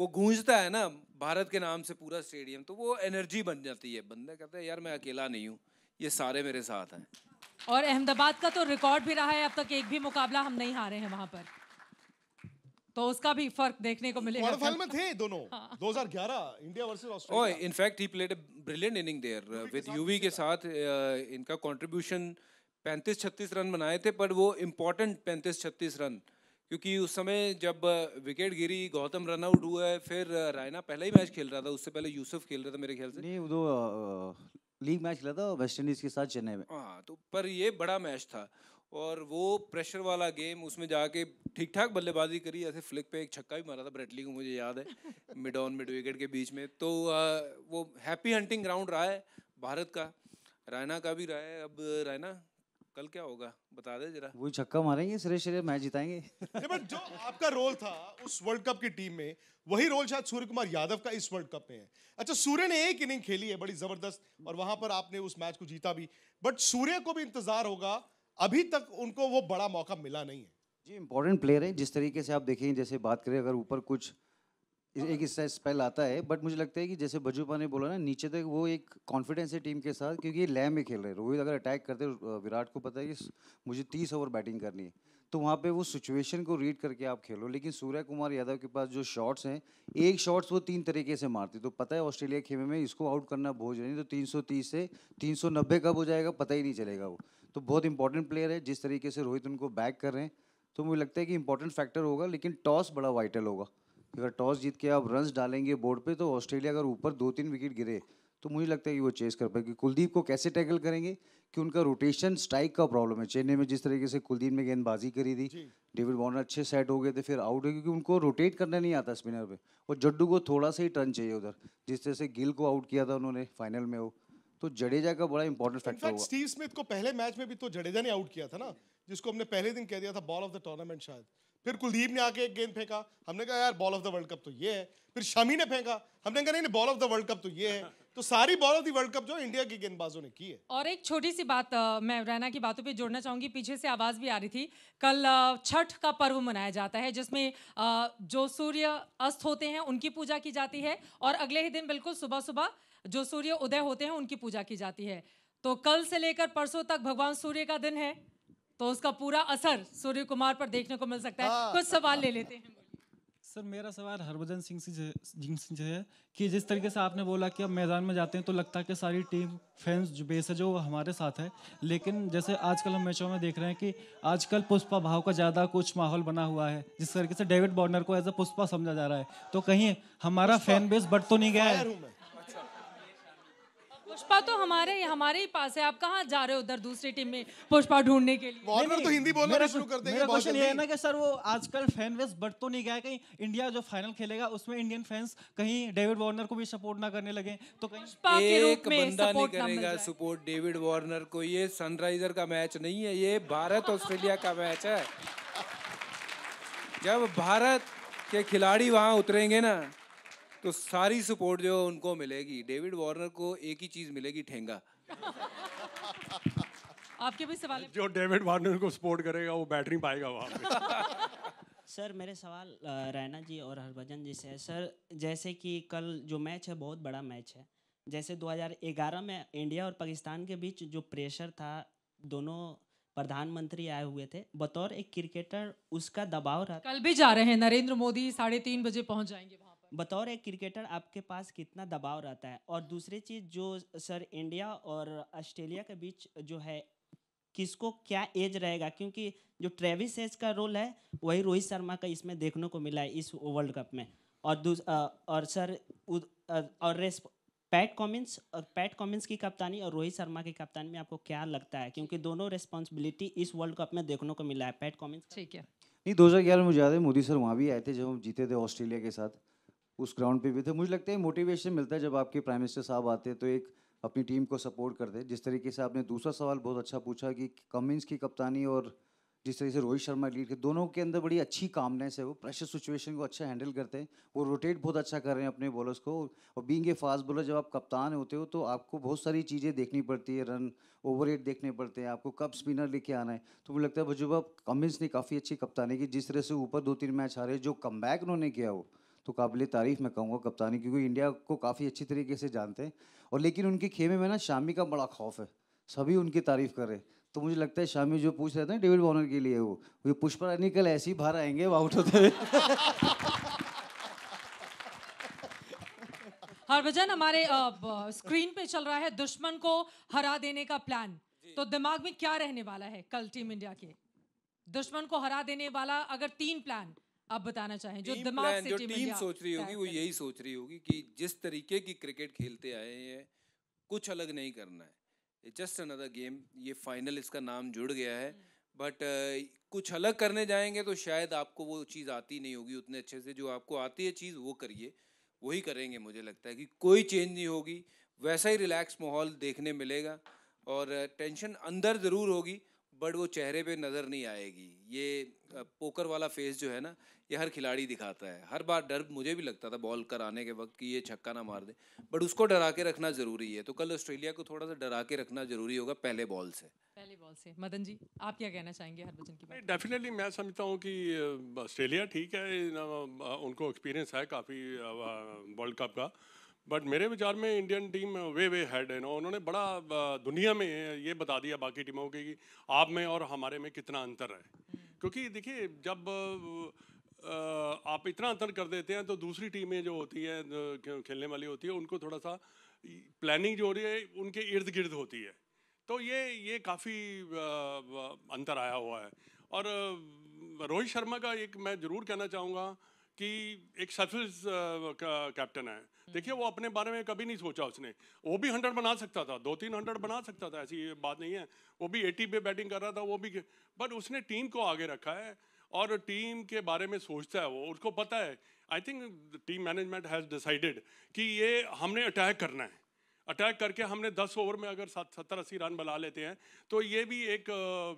वो गूंजता है ना भारत के नाम से पूरा स्टेडियम तो वो एनर्जी बन जाती है बंदा कहता है यार मैं अकेला नहीं हूँ ये सारे मेरे साथ हैं
और अहमदाबाद का तो रिकॉर्ड भी रहा है अब तक एक भी मुकाबला हम नहीं हारे हैं वहाँ पर तो उसका भी फर्क देखने को मिलेगा क्वार्टर फाइनल में
थे दोनों 2011 हाँ। India versus Australia oh
in fact he played a brilliant inning there with Yuvi के साथ uh, इनका कंट्रीब्यूशन 35 36 रन बनाए थे पर वो इंपॉर्टेंट 35 36 रन क्योंकि उस समय जब विकेट uh, गिरी गौतम रन आउट हुआ है फिर uh, रायना पहला ही मैच खेल रहा था उससे पहले यूसुफ खेल रहा था मेरे ख्याल से
नहीं वो लीग मैच खेला था वेस्ट इंडीज के साथ चेन्नई में
हाँ तो पर ये बड़ा मैच था और वो प्रेशर वाला गेम उसमें जाके ठीक ठाक बल्लेबाजी करी ऐसे फ्लिक पे एक छक्का भी मारा था ब्रेटली को मुझे याद है मिड ऑन मिड विकेट के बीच में तो वो हैप्पी हंटिंग ग्राउंड रहा है भारत का रायना का भी रहा है अब रायना कल क्या होगा बता दे जरा वही
छक्का मारेंगे सुरेश शरीर मैच जिताएंगे
बट जो आपका रोल था उस वर्ल्ड कप की टीम में वही रोल शायद सूर्य कुमार यादव का इस वर्ल्ड कप में है अच्छा सूर्य ने एक इनिंग खेली है बड़ी जबरदस्त और वहां पर आपने उस मैच को जीता भी बट सूर्य को भी इंतजार होगा अभी तक उनको वो बड़ा मौका मिला नहीं है जी
इम्पोर्टेंट प्लेयर है जिस तरीके से आप देखें जैसे बात करें अगर ऊपर कुछ एक इससे स्पेल आता है बट मुझे लगता है कि जैसे बजूपा ने बोला ना नीचे तक वो एक कॉन्फिडेंस है टीम के साथ क्योंकि ये लैम में खेल रहे हैं रोहित अगर अटैक करते विराट को पता है कि मुझे तीस ओवर बैटिंग करनी है तो वहाँ पे वो सिचुएशन को रीड करके आप खेलो लेकिन सूर्य कुमार यादव के पास जो शॉट्स हैं एक शॉट्स वो तीन तरीके से मारते तो पता है ऑस्ट्रेलिया खेमे में इसको आउट करना बोझ नहीं तो तीन से 390 कब हो जाएगा पता ही नहीं चलेगा वो तो बहुत इंपॉर्टेंट प्लेयर है जिस तरीके से रोहित उनको बैक कर रहे हैं तो मुझे लगता है कि इंपॉर्टेंट फैक्टर होगा लेकिन टॉस बड़ा वाइटल होगा अगर टॉस जीत के आप रन डालेंगे बोर्ड पे तो ऑस्ट्रेलिया अगर ऊपर दो तीन विकेट गिरे तो मुझे लगता है कि वो चेस कर पाएगी कुलदीप को कैसे टैकल करेंगे कि उनका रोटेशन स्ट्राइक का प्रॉब्लम है चेन्नई में जिस तरीके से कुलदीप ने गेंदबाजी करी थी डेविड वॉर्नर अच्छे सेट हो गए थे फिर आउट हो गए क्योंकि उनको रोटेट करना नहीं आता स्पिनर पे और जड्डू को थोड़ा सा ही टर्न चाहिए उधर जिस तरह से गिल को आउट किया था उन्होंने फाइनल में वो तो जडेजा का बड़ा इंपॉर्टेंट फैक्टर होगा स्टीव
स्मिथ को पहले मैच में भी तो जडेजा ने आउट किया था ना जिसको हमने पहले दिन कह दिया था बॉल ऑफ द टूर्नामेंट शायद फिर कुलदीप ने आके एक गेंद फेंका हमने कहा यार ball of the world cup तो ये है फिर शमी ने फेंका हमने कहा नहीं ball of the world cup तो ये है तो सारी ball of the world cup जो इंडिया के गेंदबाजों ने की है
और एक छोटी सी बात मैं रैना की बातों पे जोड़ना चाहूंगी पीछे से आवाज भी आ रही थी कल छठ का पर्व मनाया जाता है जिसमें जो सूर्य अस्त होते हैं उनकी पूजा की जाती है और अगले ही दिन बिल्कुल सुबह सुबह जो सूर्य उदय होते हैं उनकी पूजा की जाती है तो कल से लेकर परसों तक भगवान सूर्य का दिन है तो उसका पूरा असर सूर्य कुमार पर देखने को मिल सकता है आ, हाँ। कुछ सवाल ले लेते हैं
सर मेरा सवाल हरभजन सिंह सिंह से है कि जिस तरीके से आपने बोला कि अब मैदान में जाते हैं तो लगता है कि सारी टीम फैंस जो बेस है जो हमारे साथ है लेकिन जैसे आजकल हम मैचों में देख रहे हैं कि आजकल पुष्पा भाव का ज़्यादा कुछ माहौल बना हुआ है जिस तरीके से डेविड बॉर्नर को एज अ पुष्पा समझा जा रहा है तो कहीं हमारा फैन बेस बढ़ तो नहीं गया है
पुष्पा तो हमारे हमारे ही पास है आप कहाँ जा रहे हो उधर दूसरी टीम में पुष्पा ढूंढने के लिए तो
हिंदी
बोलना शुरू कर देंगे क्वेश्चन ये है ना कि सर वो आजकल फैन बेस बढ़ तो नहीं गया कहीं इंडिया जो फाइनल खेलेगा उसमें इंडियन फैंस कहीं डेविड वार्नर को भी सपोर्ट ना करने लगे तो कहीं एक बंदा नहीं करेगा
सपोर्ट डेविड वार्नर को ये सनराइजर का मैच नहीं है ये भारत ऑस्ट्रेलिया का मैच है जब भारत के खिलाड़ी वहां उतरेंगे ना तो सारी सपोर्ट जो उनको मिलेगी डेविड वार्नर को एक ही चीज़ मिलेगी ठेंगा
आपके भी सवाल
जो
डेविड वार्नर को सपोर्ट करेगा वो बैटरी पाएगा वहाँ
सर मेरे सवाल रैना जी और हरभजन जी से है सर जैसे कि कल जो मैच है बहुत बड़ा मैच है जैसे 2011 में इंडिया और पाकिस्तान के बीच जो प्रेशर था दोनों प्रधानमंत्री आए हुए थे बतौर एक क्रिकेटर उसका दबाव रहा कल भी जा रहे हैं नरेंद्र
मोदी साढ़े तीन बजे पहुंच जाएंगे
बतौर एक क्रिकेटर आपके पास कितना दबाव रहता है और दूसरी चीज़ जो सर इंडिया और ऑस्ट्रेलिया के बीच जो है किसको क्या एज रहेगा क्योंकि जो ट्रेविस एज का रोल है वही रोहित शर्मा का इसमें देखने को मिला है इस वर्ल्ड कप में और और सर उद, और पैट कॉमिंस और पैट कॉमिंस की कप्तानी और रोहित शर्मा की कप्तानी में आपको क्या लगता है क्योंकि दोनों रिस्पॉन्सिबिलिटी इस वर्ल्ड कप में देखने को मिला है पैट कॉमिंस ठीक है
नहीं ग्यारह में मुझे याद है मोदी सर वहाँ भी आए थे जब हम जीते थे ऑस्ट्रेलिया के साथ उस ग्राउंड पे भी थे मुझे लगता है मोटिवेशन मिलता है जब आपके प्राइम मिनिस्टर साहब आते हैं तो एक अपनी टीम को सपोर्ट करते जिस तरीके से आपने दूसरा सवाल बहुत अच्छा पूछा कि कमिंस की कप्तानी और जिस तरीके से रोहित शर्मा लीड के दोनों के अंदर बड़ी अच्छी कामनेस है वो प्रेशर सिचुएशन को अच्छा हैंडल करते हैं वो रोटेट बहुत अच्छा कर रहे हैं अपने बॉलर्स को और बींग ए फास्ट बॉलर जब आप कप्तान होते हो तो आपको बहुत सारी चीज़ें देखनी पड़ती है रन ओवर रेट देखने पड़ते हैं आपको कब स्पिनर लेके आना है तो मुझे लगता है वजूबा कमिंस ने काफ़ी अच्छी कप्तानी की जिस तरह से ऊपर दो तीन मैच हारे जो कम उन्होंने किया वो तो काबिल तारीफ़ मैं कहूँगा कप्तानी क्योंकि इंडिया को काफ़ी अच्छी तरीके से जानते हैं और लेकिन उनके खेमे में ना शामी का बड़ा खौफ है सभी उनकी तारीफ़ कर रहे हैं तो मुझे लगता है शामी जो पूछ रहे थे डेविड वॉर्नर के लिए वो ये पुष्पा पुष्परानी कल ऐसे ही बाहर आएंगे वो आउट होते
हरभजन हमारे स्क्रीन पे चल रहा है दुश्मन को हरा देने का प्लान तो दिमाग में क्या रहने वाला है कल टीम इंडिया के दुश्मन को हरा देने वाला अगर तीन प्लान आप बताना चाहें जो दिमाग से जो टीम सोच रही होगी वो
यही सोच रही होगी कि जिस तरीके की क्रिकेट खेलते आए हैं कुछ अलग नहीं करना है जस्ट अनदर गेम ये फाइनल इसका नाम जुड़ गया है बट हम्म। कुछ अलग करने जाएंगे तो शायद आपको वो चीज़ आती नहीं होगी उतने अच्छे से जो आपको आती है चीज़ वो करिए वही करेंगे मुझे लगता है कि कोई चेंज नहीं होगी वैसा ही रिलैक्स माहौल देखने मिलेगा और टेंशन अंदर ज़रूर होगी बट वो चेहरे पे नज़र नहीं आएगी ये पोकर वाला फेस जो है ना ये हर खिलाड़ी दिखाता है हर बार डर मुझे भी लगता था बॉल कर आने के वक्त कि ये छक्का ना मार दे बट उसको डरा के रखना ज़रूरी है तो कल ऑस्ट्रेलिया को थोड़ा
सा डरा के रखना ज़रूरी होगा पहले बॉल से
पहले बॉल से मदन जी आप क्या कहना चाहेंगे हर बच्चन की
डेफिनेटली मैं समझता हूँ कि ऑस्ट्रेलिया ठीक है उनको एक्सपीरियंस है काफ़ी वर्ल्ड कप का बट मेरे विचार में इंडियन टीम वे वे हैड है ना उन्होंने बड़ा दुनिया में ये बता दिया बाकी टीमों के कि आप में और हमारे में कितना अंतर है क्योंकि देखिए जब आप इतना अंतर कर देते हैं तो दूसरी टीमें जो होती हैं खेलने वाली होती है उनको थोड़ा सा प्लानिंग जो हो रही है उनके इर्द गिर्द होती है तो ये ये काफ़ी अंतर आया हुआ है और रोहित शर्मा का एक मैं ज़रूर कहना चाहूँगा कि एक सर्फिस uh, कैप्टन है देखिए वो अपने बारे में कभी नहीं सोचा उसने वो भी हंड्रेड बना सकता था दो तीन हंड्रेड बना सकता था ऐसी बात नहीं है वो भी एटी पे बैटिंग कर रहा था वो भी बट उसने टीम को आगे रखा है और टीम के बारे में सोचता है वो उसको पता है I think team management has decided कि ये हमने अटैक करना है अटैक करके हमने 10 ओवर में अगर सत्तर अस्सी रन बना लेते हैं तो ये भी एक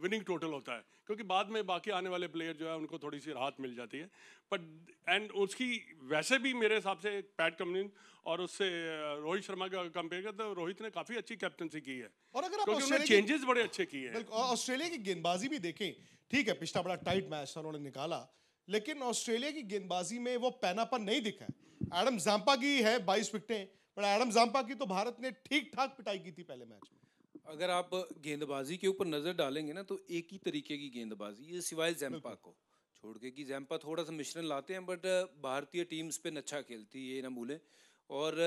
विनिंग टोटल होता है क्योंकि बाद में बाकी आने वाले प्लेयर जो है उनको थोड़ी सी राहत मिल जाती है बट एंड उसकी वैसे भी मेरे हिसाब से पैट कमिंग और उससे रोहित शर्मा का कंपेयर कर तो रोहित ने काफ़ी अच्छी कैप्टनसी की है और अगर क्योंकि उन्होंने चेंजेस बड़े अच्छे किए हैं
ऑस्ट्रेलिया की गेंदबाजी भी देखें ठीक है पिछला बड़ा टाइट मैच था उन्होंने निकाला लेकिन ऑस्ट्रेलिया की गेंदबाजी में वो पैनापन नहीं दिखा एडम जाम्पा की है बाईस विकटें पर एडम जाम्पा की तो भारत ने ठीक ठाक पिटाई की थी पहले मैच
में अगर आप गेंदबाजी के ऊपर नजर डालेंगे ना तो एक ही तरीके की गेंदबाजी ये सिवाय जैम्पा को छोड़ के कि जैम्पा थोड़ा सा मिश्रण लाते हैं बट भारतीय टीम स्पिन अच्छा खेलती ये ना भूलें और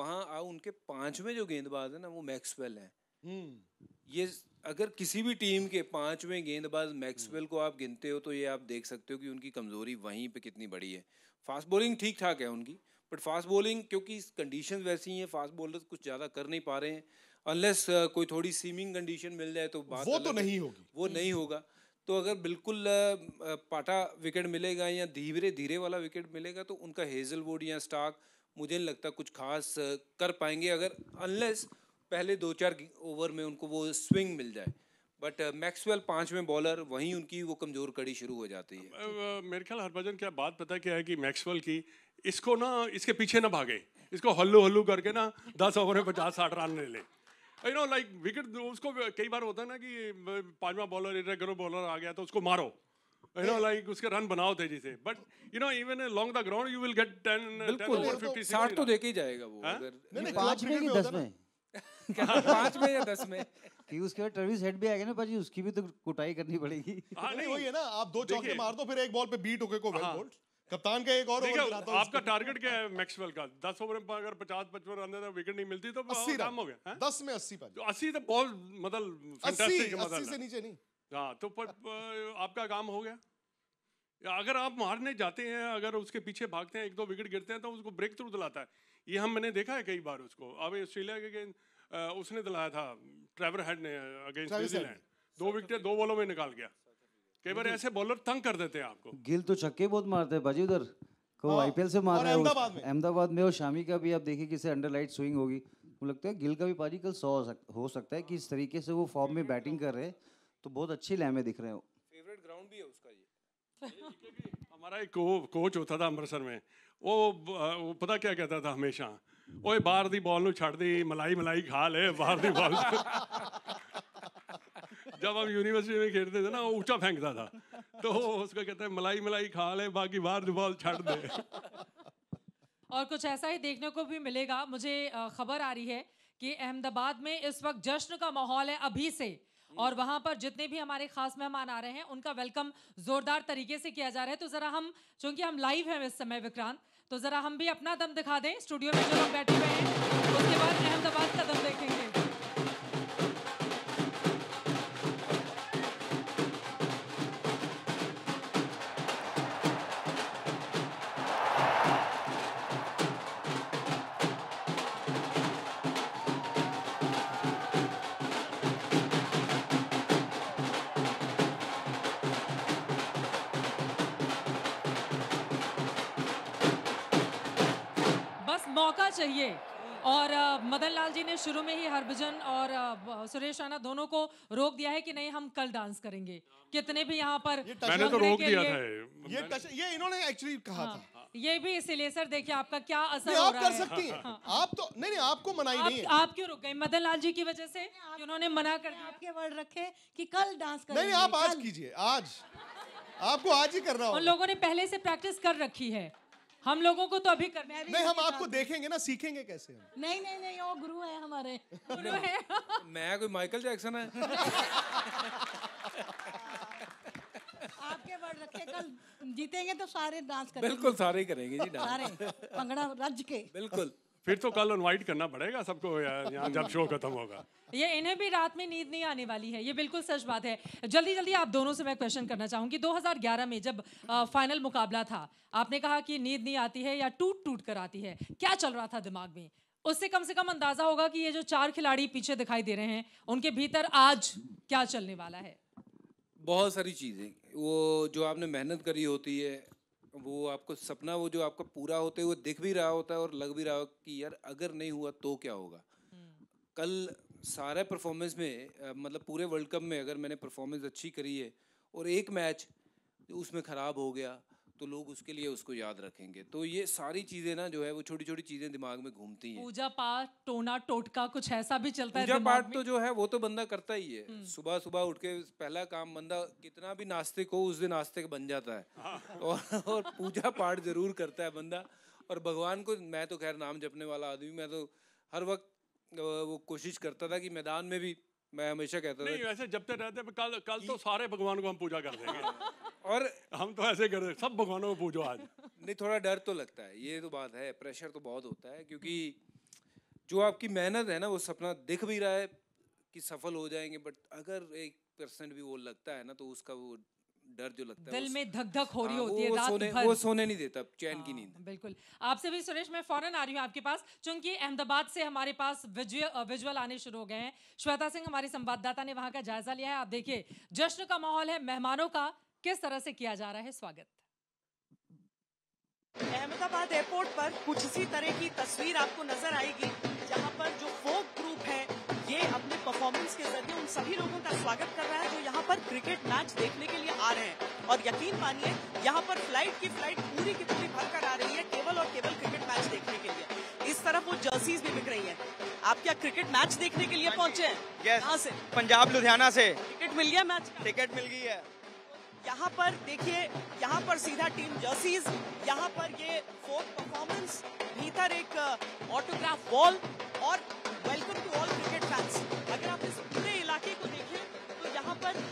वहाँ उनके पांचवें जो गेंदबाज है ना वो मैक्सवेल हैं
हम्म।
ये अगर किसी भी टीम के पांचवें गेंदबाज मैक्सवेल हम्म। को आप गिनते हो तो ये आप देख सकते हो कि उनकी कमजोरी वहीं पे कितनी बड़ी है फास्ट बॉलिंग ठीक ठाक है उनकी बट फास्ट बॉलिंग क्योंकि कंडीशन वैसी हैं फास्ट बॉलर कुछ ज़्यादा कर नहीं पा रहे हैं अनलेस uh, कोई थोड़ी सीमिंग कंडीशन मिल जाए तो बात वो तो नहीं होगी वो हम्म। नहीं होगा तो अगर बिल्कुल uh, uh, पाटा विकेट मिलेगा या धीरे धीरे वाला विकेट मिलेगा तो उनका हेजल हेजलवुड या स्टाक मुझे नहीं लगता कुछ खास कर पाएंगे अगर अनलेस पहले दो चार ओवर में उनको वो स्विंग मिल जाए बट मैक्सवेल पांचवें बॉलर वहीं उनकी वो
कमज़ोर कड़ी शुरू हो जाती है मेरे ख्याल हरभजन क्या बात पता क्या है कि मैक्सवेल की इसको ना इसके पीछे ना भागे इसको हल्लू हल्लू करके ना दस ओवर में पचास साठ रन ले ले यू नो लाइक विकेट उसको कई बार होता है ना कि पांचवा बॉलर इधर इरेगुलर बॉलर आ गया तो उसको मारो यू नो लाइक उसके रन बनाओ तेजी से but you know even long the ground you will get ten बिल्कुल साठ तो देके ही जाएगा वो हाँ? नहीं पांच में दस
में पांच में या दस में तो कि उसके बाद ट्रेविस हेड भी आएगा ना पाजी उसकी भी तो कुटाई करनी पड़ेगी हाँ नहीं वही है
ना आप दो चौके मार
दो फिर एक बॉल पे बीट होके को वेल बोल्ड कप्तान का एक और ओवर आपका
टारगेट क्या है मैक्सवेल का दस ओवर में अगर पचास पचपन रन देता तो विकेट नहीं मिलती तो अस्सी काम हो गया दस में अस्सी पर अस्सी तो बहुत मतलब, मतलब अस्सी से नीचे नहीं हाँ तो पर आपका काम हो गया अगर आप मारने जाते हैं अगर उसके पीछे भागते हैं एक दो विकेट गिरते हैं तो उसको ब्रेक थ्रू दिलाता है ये हम मैंने देखा है कई बार उसको अब ऑस्ट्रेलिया के गेंद उसने दिलाया था ट्रेवर हेड ने अगेंस्ट न्यूजीलैंड दो विकेट दो बॉलों में निकाल गया कई बार ऐसे बॉलर तंग कर देते हैं आपको
गिल तो छक्के बहुत मारते हैं भाजी उधर को आईपीएल हाँ, से मार रहा है अहमदाबाद में और शामी का भी आप देखिए किसे अंडर लाइट स्विंग होगी मुझे लगता है गिल का भी पाजी कल सौ हो सकता है कि इस तरीके से वो फॉर्म में बैटिंग कर रहे हैं तो बहुत अच्छी लय में दिख रहे हो
फेवरेट ग्राउंड भी है उसका
ये
हमारा एक कोच होता था अमृतसर में वो, वो पता क्या कहता था हमेशा ओए बाहर दी बॉल ਨੂੰ ਛੱਡ ਦੀ मलाई ਮਲਾਈ ਖਾ ਲੈ ਬਾਹਰ ਦੀ ਬॉल जब हम यूनिवर्सिटी में खेलते थे ना वो ऊंचा फेंकता था तो उसका कहते हैं मलाई मलाई खा ले बाकी बाहर बॉल छाट दे
और कुछ ऐसा ही देखने को भी मिलेगा मुझे खबर आ रही है कि अहमदाबाद में इस वक्त जश्न का माहौल है अभी से और वहां पर जितने भी हमारे खास मेहमान आ रहे हैं उनका वेलकम जोरदार तरीके से किया जा रहा है तो जरा हम चूंकि हम लाइव हैं इस समय विक्रांत तो जरा हम भी अपना दम दिखा दें स्टूडियो में जो लोग बैठे हुए हैं उसके बाद अहमदाबाद का दम देखेंगे और मदन लाल जी ने शुरू में ही हरभजन और सुरेश राणा दोनों को रोक दिया है कि नहीं हम कल डांस करेंगे कितने भी यहाँ पर मैंने तो रोक दिया था ये ये इन्होंने एक्चुअली कहा हाँ, था ये भी इसीलिए सर देखिए आपका क्या असर हो रहा है आप कर सकती हैं हाँ। आप तो नहीं नहीं आपको मनाई आप, नहीं है आप क्यों रुक गए मदन लाल जी की वजह से उन्होंने मना कर दिया आपके वर्ड रखे कि कल डांस करेंगे नहीं आप आज
कीजिए आज
आपको आज ही करना होगा उन लोगों ने पहले से प्रैक्टिस कर रखी है हम लोगों को तो अभी करना
है नहीं हम आपको देखेंगे
ना सीखेंगे कैसे
नहीं नहीं नहीं वो गुरु है हमारे गुरु
है मैं कोई माइकल जैक्सन है
आपके वर्ड रखे कल जीतेंगे तो सारे डांस करेंगे बिल्कुल
सारे करेंगे जी डांस
सारे भंगड़ा रज के
बिल्कुल
फिर तो कल इनवाइट करना पड़ेगा सबको जब शो खत्म होगा
ये इन्हें भी रात में नींद नहीं आने वाली है ये बिल्कुल सच बात है जल्दी जल्दी आप दोनों से मैं क्वेश्चन करना चाहूंगी 2011 में जब आ, फाइनल मुकाबला था आपने कहा कि नींद नहीं आती है या टूट टूट कर आती है क्या चल रहा था दिमाग में उससे कम से कम अंदाजा होगा कि ये जो चार खिलाड़ी पीछे दिखाई दे रहे हैं उनके भीतर आज क्या चलने वाला है
बहुत सारी चीज़ें वो जो आपने मेहनत करी होती है वो आपको सपना वो जो आपका पूरा होते हुए दिख भी रहा होता है और लग भी रहा हो कि यार अगर नहीं हुआ तो क्या होगा हम्म। कल सारे परफॉर्मेंस में मतलब पूरे वर्ल्ड कप में अगर मैंने परफॉर्मेंस अच्छी करी है और एक मैच उसमें ख़राब हो गया तो लोग उसके लिए उसको याद रखेंगे तो ये सारी चीजें ना जो है वो छोटी छोटी चीजें दिमाग में घूमती हैं पूजा
पाठ टोना टोटका कुछ ऐसा भी चलता पूजा है पूजा पाठ
तो जो है वो तो बंदा करता ही है हम्म। सुबह सुबह उठ के पहला काम बंदा कितना भी नास्तिक हो उस दिन नास्तिक बन जाता है हाँ। और, और पूजा पाठ जरूर करता है बंदा और भगवान को मैं तो खैर नाम जपने वाला आदमी मैं तो हर वक्त वो कोशिश करता था कि
मैदान में भी मैं हमेशा कहता नहीं था वैसे तक रहते हैं कल कल तो सारे भगवान को हम पूजा कर देंगे और हम तो ऐसे कर रहे सब भगवानों को पूजो आज नहीं थोड़ा डर तो लगता है ये तो बात
है प्रेशर तो बहुत होता है क्योंकि जो आपकी मेहनत है ना वो सपना दिख भी रहा है कि सफल हो जाएंगे बट अगर एक परसेंट भी वो लगता है ना तो उसका वो डर जो लगता है दिल में
धक धक हो रही हाँ, होती है रात सोने, भर वो सोने
नहीं देता चैन की हाँ, नींद
बिल्कुल आपसे भी सुरेश मैं फौरन आ रही हूँ आपके पास क्योंकि अहमदाबाद से हमारे पास विजुअल आने शुरू हो गए हैं श्वेता सिंह हमारे संवाददाता ने वहाँ का जायजा लिया है आप देखिए जश्न का माहौल है मेहमानों का किस तरह से किया जा रहा है स्वागत
अहमदाबाद एयरपोर्ट पर कुछ इसी तरह की तस्वीर आपको नजर आएगी जहां पर जो फोक परफॉर्मेंस के जरिए उन सभी लोगों का स्वागत कर रहा है जो यहाँ पर क्रिकेट मैच देखने के लिए आ रहे हैं और यकीन मानिए यहाँ पर फ्लाइट की फ्लाइट पूरी की पूरी भर कर आ रही है केवल और केवल क्रिकेट मैच देखने के लिए इस तरफ वो जर्सीज भी बिक रही है आप क्या क्रिकेट मैच देखने के लिए पहुँचे हैं कहाँ से पंजाब लुधियाना से टिकट मिल गया मैच टिकट मिल गई है यहाँ पर देखिए यहाँ पर सीधा टीम जर्सीज यहाँ पर ये फोर्थ परफॉर्मेंस भीतर एक ऑटोग्राफ वॉल और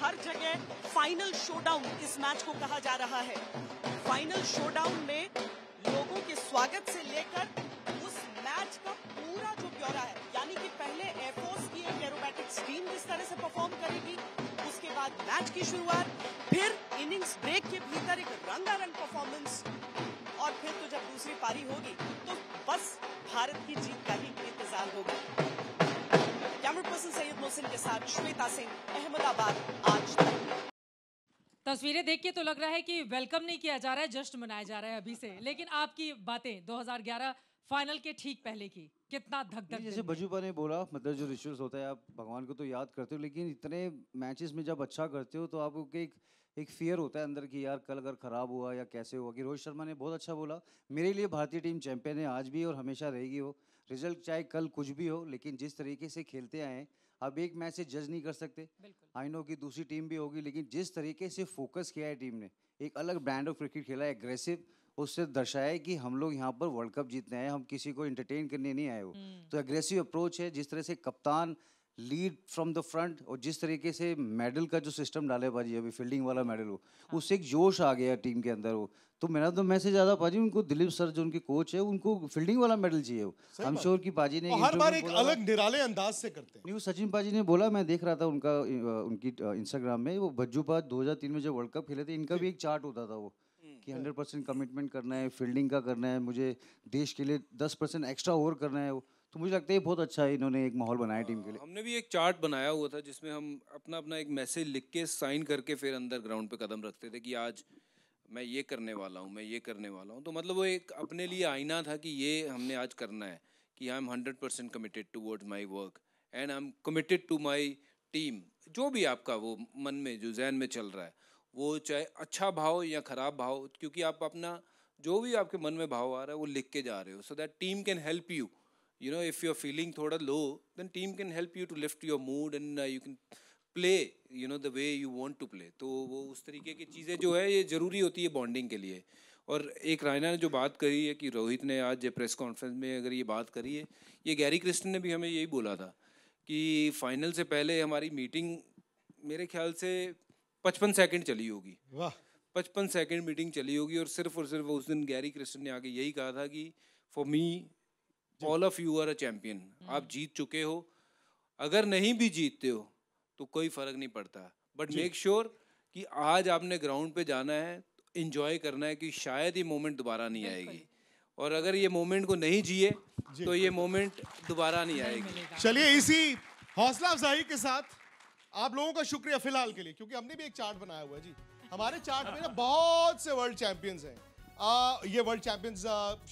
हर जगह फाइनल शोडाउन इस मैच को कहा जा रहा है फाइनल शोडाउन में लोगों के स्वागत से लेकर उस मैच का पूरा जो ब्यौरा है यानी कि पहले एयरफोर्स की एक एरोबैटिक्स टीम किस तरह से परफॉर्म करेगी उसके बाद मैच की शुरुआत फिर इनिंग्स ब्रेक के भीतर एक रंगारंग परफॉर्मेंस और फिर तो जब दूसरी पारी होगी तो बस भारत की जीत का ही इंतजार होगा कैमरा पर्सन सैयद मोहसिन के साथ श्वेता सिंह अहमदाबाद आज तस्वीरें
देख के तो लग रहा है कि वेलकम नहीं किया जा रहा है जश्न मनाया जा रहा है अभी से लेकिन आपकी बातें 2011 फाइनल के ठीक पहले की कितना धक धक जैसे
भजूपा ने बोला मतलब जो रिचुअल्स होता है आप भगवान को तो याद करते हो लेकिन इतने मैचेस में जब अच्छा करते हो तो आपको एक एक फियर होता है अंदर की यार कल अगर ख़राब हुआ या कैसे हुआ कि रोहित शर्मा ने बहुत अच्छा बोला मेरे लिए भारतीय टीम चैंपियन है आज भी और हमेशा रहेगी वो रिजल्ट चाहे कल कुछ भी हो लेकिन जिस तरीके से खेलते आए अब एक मैच से जज नहीं कर सकते आई नो कि दूसरी टीम भी होगी लेकिन जिस तरीके से फोकस किया है टीम ने एक अलग ब्रांड ऑफ क्रिकेट खेला है एग्रेसिव उससे दर्शाया है कि हम लोग यहाँ पर वर्ल्ड कप जीतने आए हम किसी को एंटरटेन करने नहीं आए वो हम्म। तो एग्रेसिव अप्रोच है जिस तरह से कप्तान लीड फ्रॉम द फ्रंट और जिस तरीके से मेडल का जो सिस्टम डाले भाजी अभी फील्डिंग वाला मेडल हो हाँ। उससे एक जोश आ गया टीम के अंदर वो तो मेरा तो मैसेज ज्यादा पाजी उनको दिलीप सर जो उनके कोच है उनको फील्डिंग वाला मेडल चाहिए वो हम श्योर की पाजी ने हर बार एक अलग
निराले अंदाज से करते हैं सचिन
पाजी ने बोला मैं देख रहा था उनका उनकी इंस्टाग्राम में वो भज्जू पा दो में जब वर्ल्ड कप खेले थे इनका भी एक चार्ट होता था वो हम्म, कि 100 परसेंट कमिटमेंट करना है फील्डिंग का करना है मुझे देश के लिए 10 परसेंट एक्स्ट्रा ओवर करना है वो तो मुझे लगता है बहुत अच्छा इन्होंने एक माहौल बनाया टीम के लिए हाँ,
हमने भी एक चार्ट बनाया हुआ था जिसमें हम अपना अपना एक मैसेज लिख के साइन करके फिर अंदर ग्राउंड पे कदम रखते थे कि आज मैं ये करने वाला हूँ मैं ये करने वाला हूँ तो मतलब वो एक अपने लिए आईना था कि ये हमने आज करना है कि I am hundred percent committed toward my work and I am committed to my team जो भी आपका वो मन में जो जहन में चल रहा है वो चाहे अच्छा भाव या ख़राब भाव क्योंकि आप अपना जो भी आपके मन में भाव आ रहा है वो लिख के जा रहे हो so that team can help you you know if you're feeling thoda low then team can help you to lift your mood and uh, you can play you know the way you want to play तो वो उस तरीके की चीज़ें जो है ये ज़रूरी होती है बॉन्डिंग के लिए और एक रायना ने जो बात करी है कि रोहित ने आज प्रेस कॉन्फ्रेंस में अगर ये बात करी है ये गैरी क्रिस्टन ने भी हमें यही बोला था कि फाइनल से पहले हमारी मीटिंग मेरे ख्याल से पचपन सेकेंड चली होगी वाह पचपन सेकेंड मीटिंग चली होगी और सिर्फ और सिर्फ उस दिन गैरी क्रिस्टन ने आगे यही कहा था कि for me all of you are a champion आप जीत चुके हो अगर नहीं भी जीतते हो तो कोई फर्क नहीं पड़ता बट मेक श्योर कि आज आपने ग्राउंड पे जाना है तो इंजॉय करना है कि शायद ये मोमेंट दोबारा नहीं आएगी और अगर ये मोमेंट को नहीं जिए तो ये मोमेंट दोबारा नहीं आएगी
चलिए इसी हौसला अफजाई के साथ आप लोगों का शुक्रिया फिलहाल के लिए क्योंकि हमने भी एक चार्ट बनाया हुआ है जी हमारे चार्ट में ना बहुत से वर्ल्ड चैंपियंस हैं ये वर्ल्ड चैंपियंस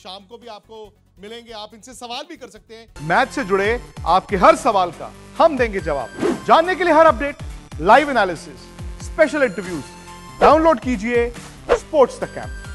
शाम को भी आपको मिलेंगे आप इनसे सवाल भी कर सकते हैं मैच से जुड़े आपके हर सवाल का हम देंगे जवाब जानने के लिए हर update live analysis special interviews download कीजिए स्पोर्ट्स द कैंप